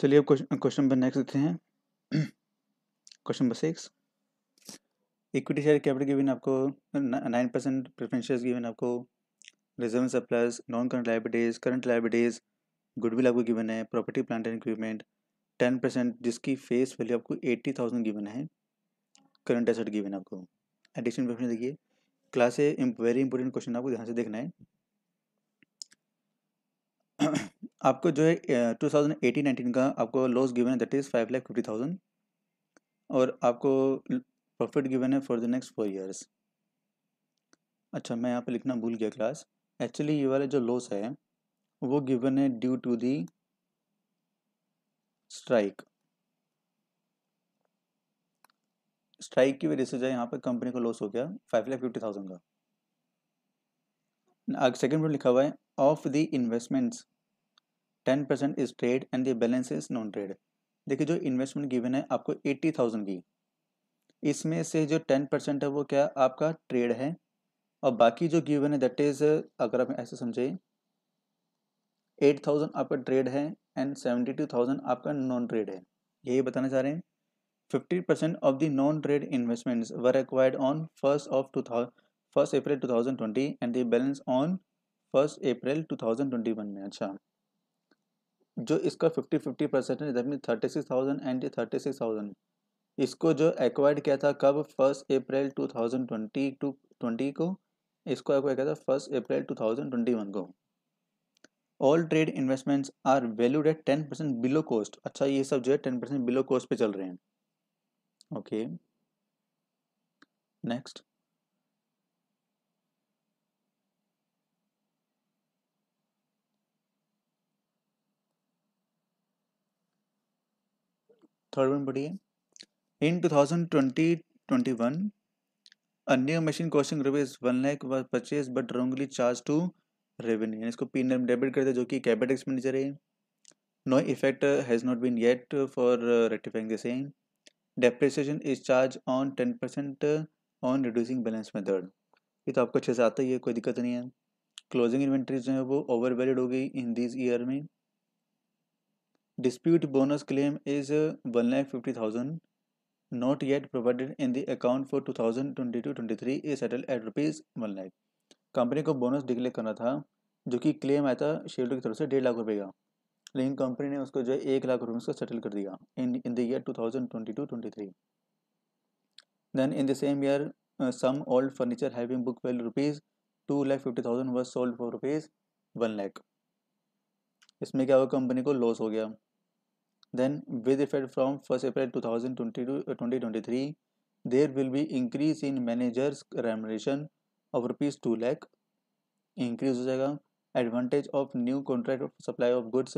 चलिए अब क्वेश्चन नंबर नेक्स्ट देखते हैं question number six equity share capital given आपको नाइन परसेंट प्रेफरेंशियल गिवन आपको reserve surplus non current liabilities current liabilities goodwill आपको गिवन है property plant and equipment ten percent जिसकी face value आपको eighty thousand given है current asset given आपको addition preference देखिए class है वेरी इंपॉर्टेंट क्वेश्चन आपको ध्यान से देखना है आपको जो है टू थाउजेंड एटीन नाइनटीन का आपको लॉस गिवन है that is five lakh fifty thousand और आपको प्रॉफिट गिवन है for the next four years अच्छा मैं यहाँ पे लिखना भूल गया क्लास एक्चुअली ये वाला जो लॉस है वो गिवन है due to the strike strike की वजह से जो है यहाँ पर कंपनी को लॉस हो गया फाइव लाख फिफ्टी थाउजेंड का आगे सेकेंड पॉइंट लिखा हुआ है of the investments ten percent is trade and the balance is non trade देखिए जो इन्वेस्टमेंट गिवन है आपको एट्टी थाउजेंड की इसमें से जो टेन परसेंट है वो क्या आपका ट्रेड है और बाकी जो गिवन है दैट इज अगर आप ऐसे समझे एट थाउजेंड आपका ट्रेड है एंड सेवेंटी टू थाउजेंड आपका नॉन ट्रेड है यही बताना चाह रहे हैं 50% of the non-trade investments were acquired on 1st of 2000, 1st April 2020 and the balance on 1st April 2021 में अच्छा जो इसका 50 50 परसेंट है दैट मीन 36,000 एंड 36,000 इसको जो एक्वायर्ड किया था कब फर्स्ट अप्रैल 2020 टू 20 को इसको एक्वायर किया था फर्स्ट अप्रैल 2021 को all trade investments are valued at 10 percent below cost अच्छा ये सब जो है 10 परसेंट बिलो कॉस्ट पे चल रहे हैं okay next third one buddy in 2020-21 a new machine costing rupees 1 lakh was purchased but wrongly charged to revenue इसको पी एंड डेबिट कर दिया जो कि कैपिटल एक्सपेंडिचर है no effect has not been yet for rectifying the same depreciation is charge on ten percent on reducing balance method ये तो आपको अच्छे से आता ही है कोई दिक्कत नहीं है क्लोजिंग इन्वेंट्रीज जो है वो ओवर वैलिड हो गई इन दिस ईयर में dispute bonus claim is one lakh fifty thousand not yet provided in the account for two thousand twenty two twenty three is settle at rupees one lakh company को bonus declare करना था जो कि claim आया था share की तरफ से डेढ़ लाख रुपये का लिंक कंपनी ने उसको जो है एक लाख रुपये उसका सेटल कर दिया in in the year two thousand twenty two twenty three then in the same year some old furniture having book value rupees two lakh fifty thousand was sold for rupees one lakh इसमें क्या हुआ company को loss हो गया then with effect from first April two thousand twenty two twenty twenty three there will be increase in managers remuneration of rupees two lakh increase हो जाएगा advantage of new contract supply of goods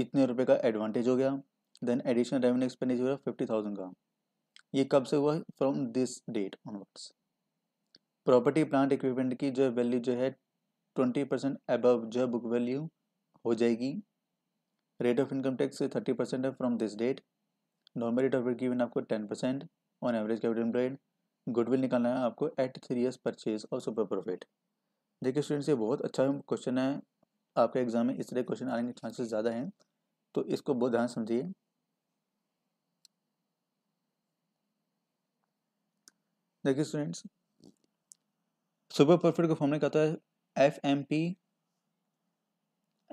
कितने रुपए का advantage हो गया then additional revenue expenditure हो गया fifty thousand का ये कब से हुआ from this date onwards property plant equipment की जो वैल्यू जो है ट्वेंटी परसेंट अबव जो बुक वैल्यू हो जाएगी rate of income tax thirty percent है from this date normal rate of given आपको ten percent on average capital employed goodwill निकालना है आपको एट थ्री ईयर्स परचेज और सुपर प्रॉफिट देखिए स्टूडेंट्स ये बहुत अच्छा क्वेश्चन है आपके एग्जाम में इस तरह क्वेश्चन आने के चांसेस ज़्यादा हैं तो इसको बहुत ध्यान समझिए देखिए स्टूडेंट्स सुपर परफेक्ट को फॉर्मूला कहता है F M P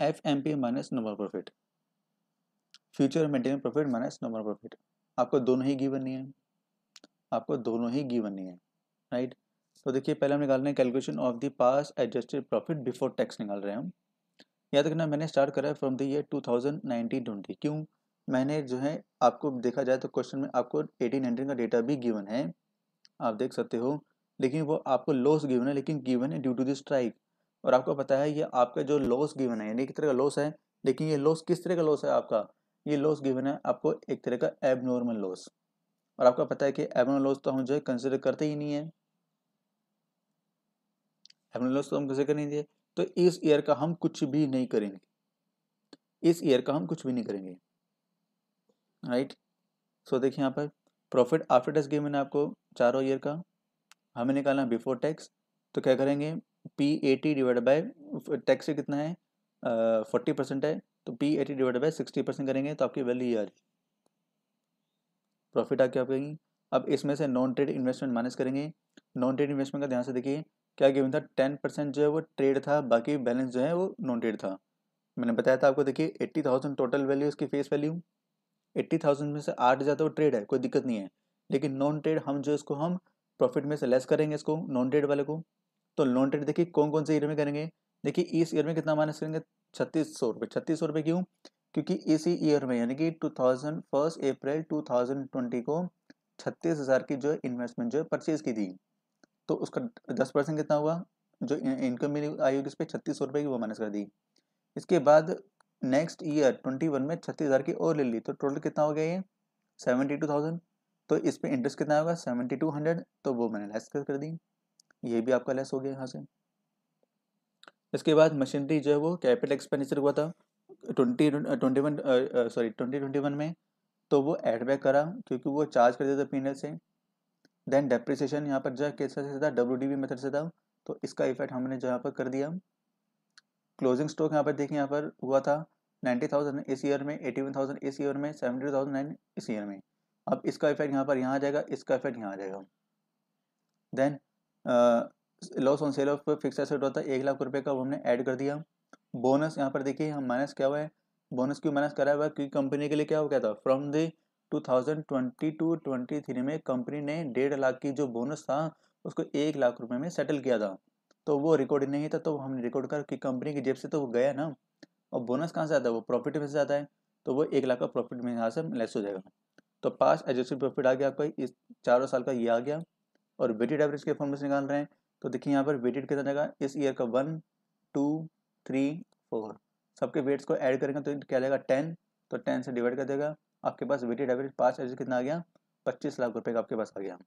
F M P minus normal profit future maintain profit minus normal profit आपको दोनों ही गिवन नहीं है आपको दोनों ही गिवन नहीं है राइट तो देखिए पहले हम निकाल रहे हैं calculation of the past adjusted profit before tax निकाल रहे हैं हम याद रखना मैंने स्टार्ट करा है from the year two thousand क्यों मैंने जो है आपको देखा जाए तो क्वेश्चन में आपको एटीन नाइनटीन का डेटा भी गिवन है आप देख सकते हो लेकिन वो आपको लॉस गिवन है लेकिन गिवन है ड्यू टू द स्ट्राइक और आपको पता है ये आपका जो लॉस गिवन है यानी एक तरह का लॉस है लेकिन ये लॉस किस तरह का लॉस है आपका ये लॉस गिवन है आपको एक तरह का एबनॉर्मल लॉस और आपको पता है कि एबनॉर्मल लॉस तो हम जो है कंसिडर करते ही नहीं है एबनॉर्मल लॉस तो हम कंसिडर नहीं दिए तो इस ईयर का हम कुछ भी नहीं करेंगे इस ईयर का हम कुछ भी नहीं करेंगे राइट सो देखिए यहाँ पर प्रॉफिट आफ्टर टैक्स गेम मैंने आपको चारों ईयर का हमें निकालना बिफोर टैक्स तो क्या करेंगे P A T divide by tax कितना है फोर्टी परसेंट है तो P A T divide by sixty percent करेंगे तो आपकी वैल्यू ये आ जाएगी प्रॉफिट आके आप करेंगे अब इसमें से नॉन ट्रेड इन्वेस्टमेंट माइनस करेंगे नॉन ट्रेड इन्वेस्टमेंट का ध्यान से देखिए क्या गिवन था टेन परसेंट जो है वो ट्रेड था बाकी बैलेंस जो है वो नॉन ट्रेड था मैंने बताया था आपको देखिए एट्टी थाउजेंड टोटल वैल्यू इसकी फेस वैल्यू एट्टी थाउजेंड में से आठ जाता तो वो ट्रेड है कोई दिक्कत नहीं है लेकिन नॉन ट्रेड हम जो इसको हम प्रॉफिट में से लेस करेंगे इसको नॉन ट्रेड वाले को तो नॉन ट्रेड देखिए कौन कौन से ईयर में करेंगे देखिए इस ईयर में कितना माइनस करेंगे छत्तीस सौ रुपये छत्तीस सौ रुपये क्यों क्योंकि इसी ईयर में यानी कि two thousand first April two thousand twenty को छत्तीस हज़ार की जो इन्वेस्टमेंट जो है परचेज़ की थी तो उसका दस परसेंट कितना हुआ जो इनकम मेरी आई होगी उस पर छत्तीस सौ रुपये की वो माइनस कर दी इसके बाद नेक्स्ट ईयर ट्वेंटी वन में छत्तीस हज़ार की और ले ली तो टोटल कितना हो गया ये सेवेंटी टू थाउजेंड तो इस पर इंटरेस्ट कितना होगा सेवेंटी टू हंड्रेड तो वो मैंने लेस कर दी ये भी आपका लेस हो गया यहाँ से इसके बाद मशीनरी जो है वो कैपिटल एक्सपेंडिचर हुआ था twenty twenty one sorry twenty twenty one में तो वो एडबैक करा क्योंकि वो चार्ज कर देता पीने से देन डेप्रिसिएशन यहाँ पर जो है कैसे था डब्ल्यू डी बी मेथड से था तो इसका इफेक्ट हमने जो यहाँ पर कर दिया क्लोजिंग स्टॉक यहाँ पर देखिए यहाँ पर हुआ था नाइन्टी थाउजेंड इस ईयर में एटी वन थाउजेंड इस ईयर में सेवेंटी थाउजेंड नाइन इस ईयर में अब इसका इफेक्ट यहाँ पर यहाँ आ जाएगा इसका इफेक्ट यहाँ आ जाएगा then loss on sale of fix asset होता है एक लाख रुपये का वो हमने ऐड कर दिया बोनस यहाँ पर देखिए हम माइनस क्या हुआ है बोनस क्यों माइनस करा हुआ है क्योंकि कंपनी के लिए क्या हो गया था फ्रॉम दी 2022-23 में कंपनी ने डेढ़ लाख की जो बोनस था उसको एक लाख रुपए में सेटल किया था तो वो रिकॉर्ड नहीं था तो हमने रिकॉर्ड कर कि कंपनी की जेब से तो वो गया ना और बोनस कहाँ से आता है वो प्रॉफिट में से आता है तो वो एक लाख का प्रॉफिट में यहाँ से लेस हो जाएगा तो पास एडजस्टेड प्रॉफिट आ गया आपका इस चारों साल का ये आ गया और वेटेड एवरेज के फॉर्मेस निकाल रहे हैं तो देखिए यहाँ पर वेटेड कितना जाएगा इस ईयर का वन टू थ्री फोर सबके वेट्स को ऐड करेंगे तो क्या जाएगा टेन तो टेन से डिवाइड कर देगा आपके पास वेटेड एवरेज पास एवरेज कितना आ गया पच्चीस लाख रुपए का आपके पास आ गया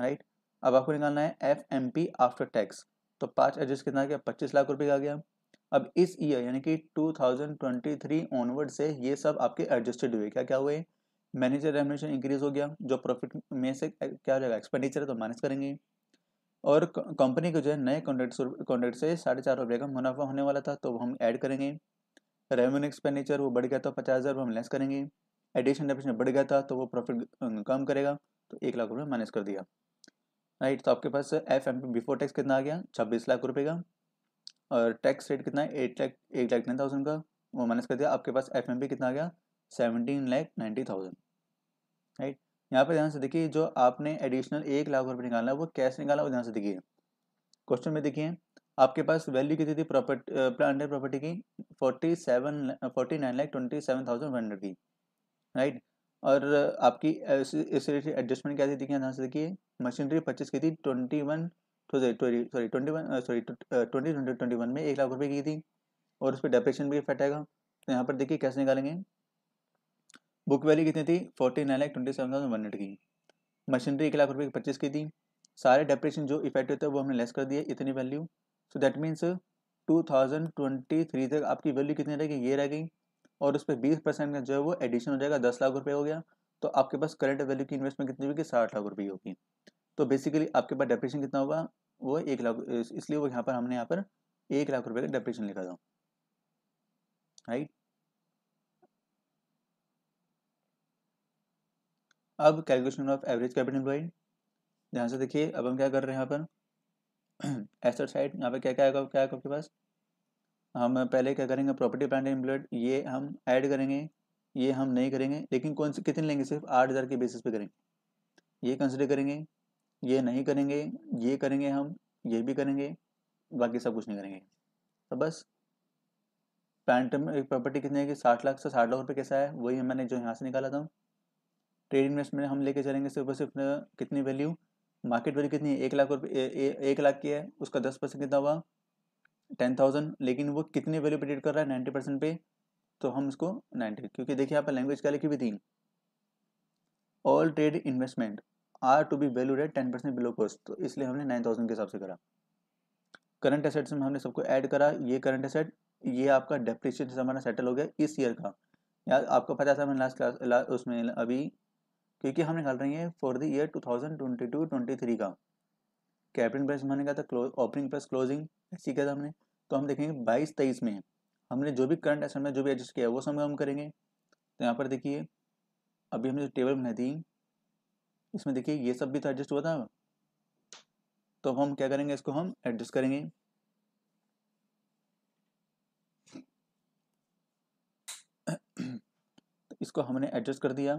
राइट right? अब आपको निकालना है F M P after tax तो पाँच एवरेज कितना आ गया पच्चीस लाख रुपए का आ गया अब इस ईयर यानी कि 2023 ऑनवर्ड से ये सब आपके एडजस्टेड हुए क्या क्या हुए मैनेजर रेमनेशन इंक्रीज हो गया जो प्रॉफिट में से क्या हो जाएगा एक्सपेंडिचर है तो माइनस करेंगे और कंपनी को जो है नए कॉन्ट्रैक्ट कॉन्ट्रैक्ट से साढ़े चार रुपये का मुनाफा होने वाला था तो हम ऐड करेंगे रेवेन्यू एक्सपेंडिचर वो बढ़ गया था पचास हज़ार हम लेस करेंगे एडिशन डेप्रेशन बढ़ गया था तो वो प्रॉफिट अं, कम करेगा तो एक लाख रुपये माइनस कर दिया राइट तो आपके पास F M P before tax कितना आ गया छब्बीस लाख रुपये का और टैक्स रेट कितना है eight lakh eight lakh nine thousand का वो माइनस कर दिया आपके पास एफ एम पी कितना आ गया seventeen lakh ninety thousand right यहाँ पर ध्यान से देखिए जो आपने एडिशनल एक लाख रुपये निकाला वो कैसे निकाला वो ध्यान से देखिए क्वेश्चन में देखिए आपके पास वैल्यू कितनी थी प्रॉपर्टी प्लांट एंड प्रॉपर्टी की forty seven forty nine lakh twenty seven thousand hundred की राइट और आपकी इस एडजस्टमेंट क्या थी देखिए ध्यान से देखिए मशीनरी परचेस की थी twenty one sorry sorry twenty one sorry twenty hundred twenty one में एक लाख रुपये की थी और उस पर डेप्रेशन भी इफेक्ट आएगा तो यहाँ पर देखिए कैसे निकालेंगे बुक वैल्यू कितनी थी forty nine lakh twenty seven thousand one hundred की मशीनरी एक लाख रुपये की परचेज की थी सारे डेप्रेशन जो इफेक्ट होता है वो हमने लेस कर दिए इतनी वैल्यू सो दैट मीन्स 2023 तक आपकी वैल्यू कितनी रहेगी ये रह गई और उस पर बीस परसेंट का जो है वो एडिशन हो जाएगा दस लाख रुपये हो गया तो आपके पास करंट वैल्यू की इन्वेस्टमेंट कितनी होगी साठ लाख रुपये होगी तो बेसिकली आपके पास डेप्रेशन कितना होगा वो एक लाख इसलिए वो यहाँ पर हमने यहाँ पर एक लाख रुपये का डेप्रेशन लिखा था राइट अब calculation of average capital employed ध्यान से देखिए अब हम क्या कर रहे हैं यहाँ पर एसेट साइड यहाँ पे क्या क्या आएगा क्या आएगा आपके पास हम पहले क्या करेंगे प्रॉपर्टी प्लांट एम्प्लॉयड ये हम ऐड करेंगे ये हम नहीं करेंगे लेकिन कौन से कितने लेंगे सिर्फ आठ हज़ार के बेसिस पे करेंगे ये कंसिडर करेंगे ये नहीं करेंगे ये करेंगे हम ये भी करेंगे बाकी सब कुछ नहीं करेंगे तो बस प्लांट एक प्रॉपर्टी कितनी है साठ लाख से साठ लाख रुपये कैसा है वही मैंने जो यहाँ से निकाला था ट्रेड इन्वेस्टमेंट हम लेके चलेंगे सिर्फ सिर्फ कितनी वैल्यू मार्केट वैल्यू कितनी है एक लाख रुपये एक लाख की है उसका दस परसेंट कितना हुआ टेन थाउजेंड लेकिन वो कितने वैल्यू पे ट्रेड कर रहा है नाइन्टी परसेंट पे तो हम उसको नाइन्टी क्योंकि देखिए यहाँ पर लैंग्वेज क्या लिखी हुई थी all trade investment are to be value at ten percent below cost तो इसलिए हमने नाइन थाउजेंड के हिसाब से करा करंट एसेट्स में हमने सबको ऐड करा ये करंट एसेट ये आपका डेप्रिसिएशन हमारा सेटल हो गया इस ईयर का यार आपको पता था मैंने लास्ट क्लास उसमें अभी क्योंकि हम निकाल रहे हैं फॉर द ईयर 2022-23 का कैपिटल प्राइस हमने कहा था ओपनिंग प्राइस क्लोजिंग ऐसी कहा था हमने तो हम देखेंगे बाईस तेईस में हमने जो भी करंट एसेट में जो भी एडजस्ट किया वो समय हम करेंगे तो यहाँ पर देखिए अभी हमने जो टेबल बनाई थी इसमें देखिए ये सब भी तो एडजस्ट हुआ था तो हम क्या करेंगे इसको हम एडजस्ट करेंगे तो इसको हमने एडजस्ट कर दिया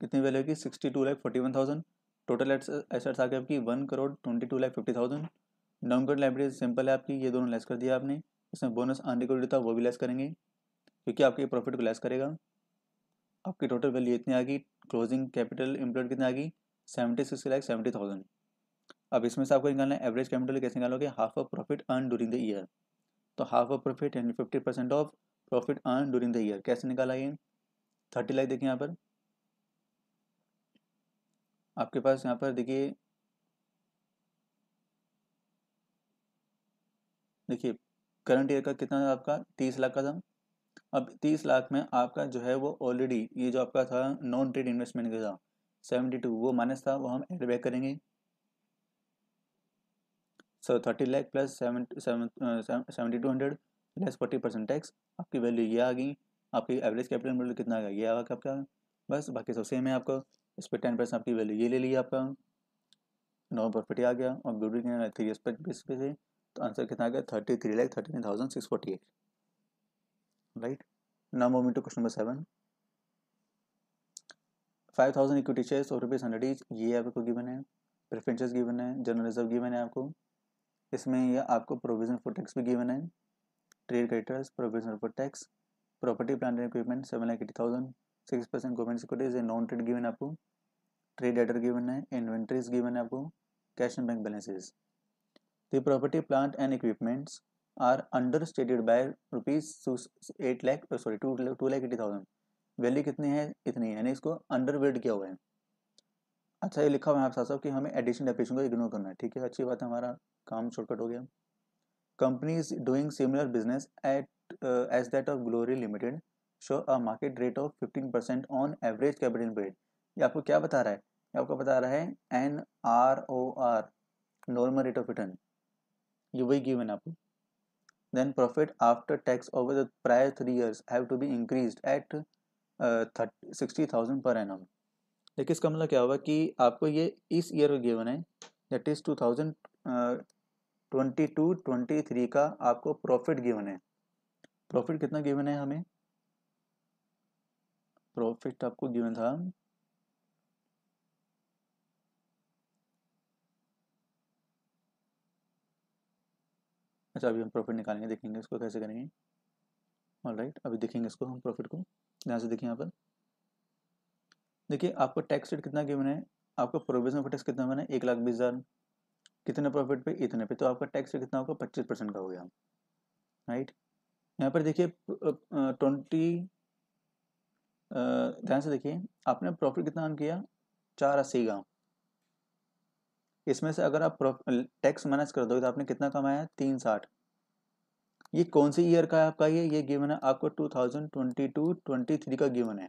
कितनी वैल्यू की sixty two lakh forty one thousand total assets आ गए आपकी one crore twenty two lakh fifty thousand down current liability simple है आपकी ये दोनों लेस कर दिया आपने इसमें बोनस अनरिकॉर्डेड था वो भी लेस करेंगे क्योंकि आपके प्रॉफिट को लेस करेगा आपकी टोटल वैल्यू इतनी आ गई क्लोजिंग कैपिटल इम्प्लॉयड कितनी आ गई seventy six lakh seventy thousand अब इसमें से आपको निकालना है एवरेज कैपिटल कैसे निकालोगे half of profit earn during the year तो हाफ ऑफ प्रॉफिट यानी fifty percent of profit earn during the year कैसे निकाला ये थर्टी लाख देखिए यहाँ पर आपके पास यहाँ पर देखिए देखिए करंट ईयर का कितना था आपका तीस लाख का था अब तीस लाख में आपका जो है वो ऑलरेडी ये जो आपका था नॉन ट्रेड इन्वेस्टमेंट का था सेवेंटी टू वो माइनस था वो हम एड बैक करेंगे so thirty lakh plus seventy two hundred plus forty percent tax आपकी वैल्यू ये आ गई आपकी एवरेज कैपिटल मॉडल कितना आ गया ये आ आपका बस बाकी सब सेम है आपको इस पर टेन परसेंट आपकी वैल्यू ये ले लिया आपका नॉर्मल प्रॉफिट आ गया और ब्लू के थ्री एस बेस पे से तो आंसर कितना आ गया thirty three lakh thirty thousand six forty eight right now moving to question number seven five thousand equity shares और रुपीज़ हंड्रेड इज ये आपको गिवन है प्रेफरेंसेस गिवन है जनरल रिजर्व गिवन है आपको इसमें ये आपको प्रोविजन फॉर टैक्स भी गिवन है trade creditors provision for tax property plant and equipment seven lakh eighty thousand six percent government securities is a non trade given आपको ट्रेड एडर गिवन है inventories given है आपको cash and bank balances the property plant and equipments are under stated by rupees eight lakh sorry two two lakh eighty thousand value कितनी है इतनी यानी इसको under weight किया हुआ है अच्छा ये लिखा हुआ है आप साथ साथ कि हमें एडिशन डेपेशन को इग्नोर करना है ठीक है अच्छी बात है हमारा काम शॉर्टकट हो गया company is doing similar business at as that of Glory Limited show a market rate of fifteen percent on average capital bed ये आपको क्या बता रहा है ये आपको बता रहा है N R O R normal rate of return ये वही गिवन आपको then profit after tax over the prior three years have to be increase at sixty thousand per annum देखिए इसका मतलब क्या होगा कि आपको ये इस ईयर का गिवन है that is two thousand twenty two twenty three का आपको प्रॉफिट गिवन है प्रॉफिट कितना गिवन है हमें प्रॉफिट आपको गिवन था अच्छा अभी हम प्रॉफिट निकालेंगे देखेंगे इसको कैसे करेंगे ऑल राइट अभी देखेंगे इसको हम प्रॉफिट को ध्यान से देखिए यहाँ पर देखिए आपको टैक्स रेट कितना गिवन है आपका प्रोविजन फॉर टैक्स कितना बना है एक लाख बीस हज़ार कितने प्रॉफिट पे इतने पे तो आपका टैक्स रेट कितना होगा पच्चीस परसेंट का हो गया राइट यहाँ पर देखिए ट्वेंटी ध्यान से देखिए आपने प्रॉफिट कितना अर्न किया चार अस्सी का इसमें से अगर आप टैक्स माइनस कर दोगे तो आपने कितना कमाया तीन साठ ये कौन सी ईयर का है आपका ये ये गिवन है आपको 2022 23 का गिवन है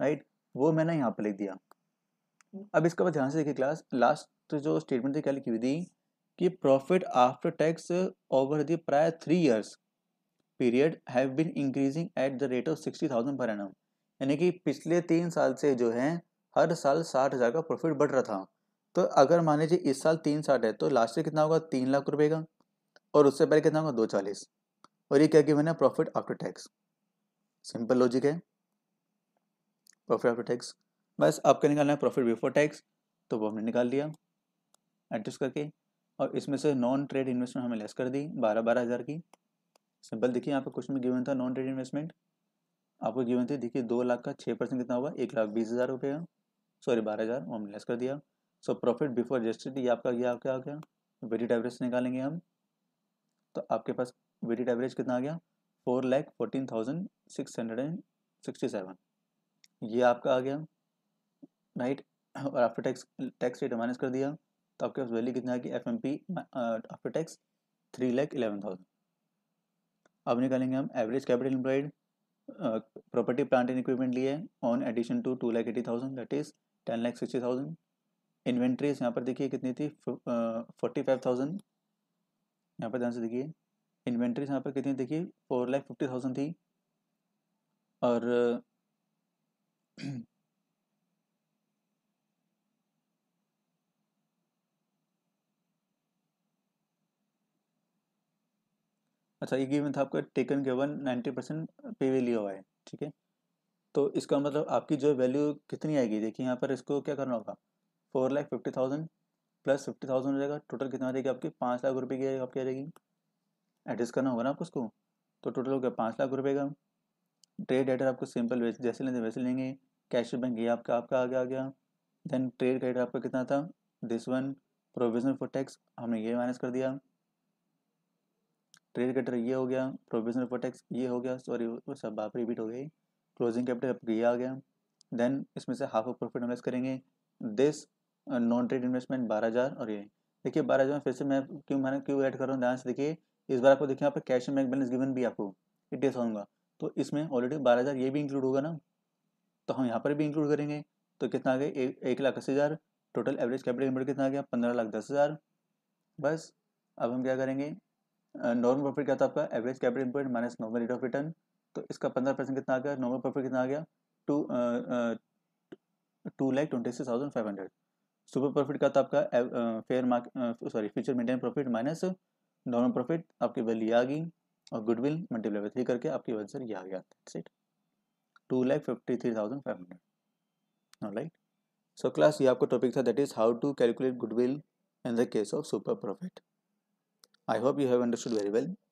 राइट वो मैंने यहाँ पर लिख दिया अब इसके बाद ध्यान से देखिए क्लास लास्ट जो स्टेटमेंट थी क्या लिखी हुई थी कि profit after tax over the prior three years period have been increasing at the rate of sixty thousand per annum यानी कि पिछले तीन साल से जो है हर साल साठ हज़ार का प्रॉफिट बढ़ रहा था तो अगर मान लीजिए इस साल तीन साठ है तो लास्ट ईयर कितना होगा तीन लाख रुपए का और उससे पहले कितना होगा दो चालीस और ये क्या गिवन है profit after tax simple logic है प्रॉफिट आफ्टर टैक्स बस आपके निकालना है प्रॉफिट बिफोर टैक्स तो वो हमने निकाल दिया एडजस्ट करके और इसमें से नॉन ट्रेड इन्वेस्टमेंट हमें लेस कर दी बारह बारह हज़ार की सिंपल देखिए यहाँ पे क्वेश्चन में गिवन था नॉन ट्रेड इन्वेस्टमेंट आपको गिवन थी देखिए दो लाख का छः परसेंट कितना हुआ एक लाख बीस हज़ार रुपये सॉरी बारह हज़ार हमने लेस कर दिया सो प्रॉफिट बिफोर रजिस्ट्रेड ये आपका गया क्या हो गया वेटेड एवरेज निकालेंगे हम तो आपके पास वेटेड एवरेज कितना आ गया four lakh fourteen thousand six hundred and sixty seven ये आपका आ गया राइट और after tax tax rate minus कर दिया तो आपके पास वैल्यू कितना आएगी F M P after tax three lakh eleven thousand अब निकालेंगे हम average capital employed property plant and equipment लिए on addition to two lakh eighty thousand that is ten lakh sixty thousand inventories यहाँ पर देखिए कितनी थी फोर्टी फाइव थाउजेंड यहाँ पर ध्यान से देखिए इन्वेंट्रीज यहाँ पर कितनी देखिए फोर लैख फिफ्टी थाउजेंड थी और अच्छा ये गिवन था आपका टेकन गिवन नाइन्टी परसेंट पे लिया हुआ है ठीक है तो इसका मतलब आपकी जो वैल्यू कितनी आएगी देखिए यहाँ पर इसको क्या करना होगा four lakh fifty thousand plus fifty thousand हो जाएगा टोटल कितना रहेगी आपकी पाँच लाख रुपये की आपकी आ जाएगी एडजस्ट करना होगा ना आपको उसको तो टोटल हो गया पाँच लाख रुपये का ट्रेड डेटर आपको सिंपल जैसे लेंगे वैसे लेंगे कैश बैंक ये आपका आपका आगे आ गया देन ट्रेड डेटर आपका कितना था this one provision for tax हमने ये माइनस कर दिया ट्रेड कैटर ये हो गया प्रोविजनल प्रोटेक्स ये हो गया सॉरी वो सब बाप रिपीट हो गई क्लोजिंग कैपिटल ये आ गया देन इसमें से हाफ ऑफ प्रॉफिट इन्वेस्ट करेंगे दिस नॉन ट्रेड इन्वेस्टमेंट बारह हज़ार और ये देखिए बारह हज़ार फिर से मैं क्यों मैंने क्यों ऐड कर रहा हूँ ध्यान से देखिए इस बार आपको देखिए यहाँ पर cash and bank balance given भी आपको डिटेल्स होगा तो इसमें ऑलरेडी बारह हज़ार ये भी इंक्लूड होगा ना तो हम यहाँ पर भी इंक्लूड करेंगे तो कितना आ गया एक, लाख अस्सी हज़ार टोटल एवरेज कैपिटल कितना आ गया पंद्रह लाख दस हज़ार बस अब हम क्या करेंगे नॉर्मल प्रॉफिट क्या था आपका average capital employed minus normal rate of return तो इसका पंद्रह परसेंट कितना आ गया नॉर्मल प्रॉफिट कितना आ गया two two lakh twenty six thousand five hundred super profit क्या था आपका fair mark sorry future maintain profit minus normal profit आपकी वैल्यू आ गई और गुडविल मल्टीप्लाई थ्री करके आपकी आंसर ये आ गया it two lakh fifty three thousand five hundred not right so class ये आपका टॉपिक था that is how to calculate goodwill in the case of super profit I hope you have understood very well.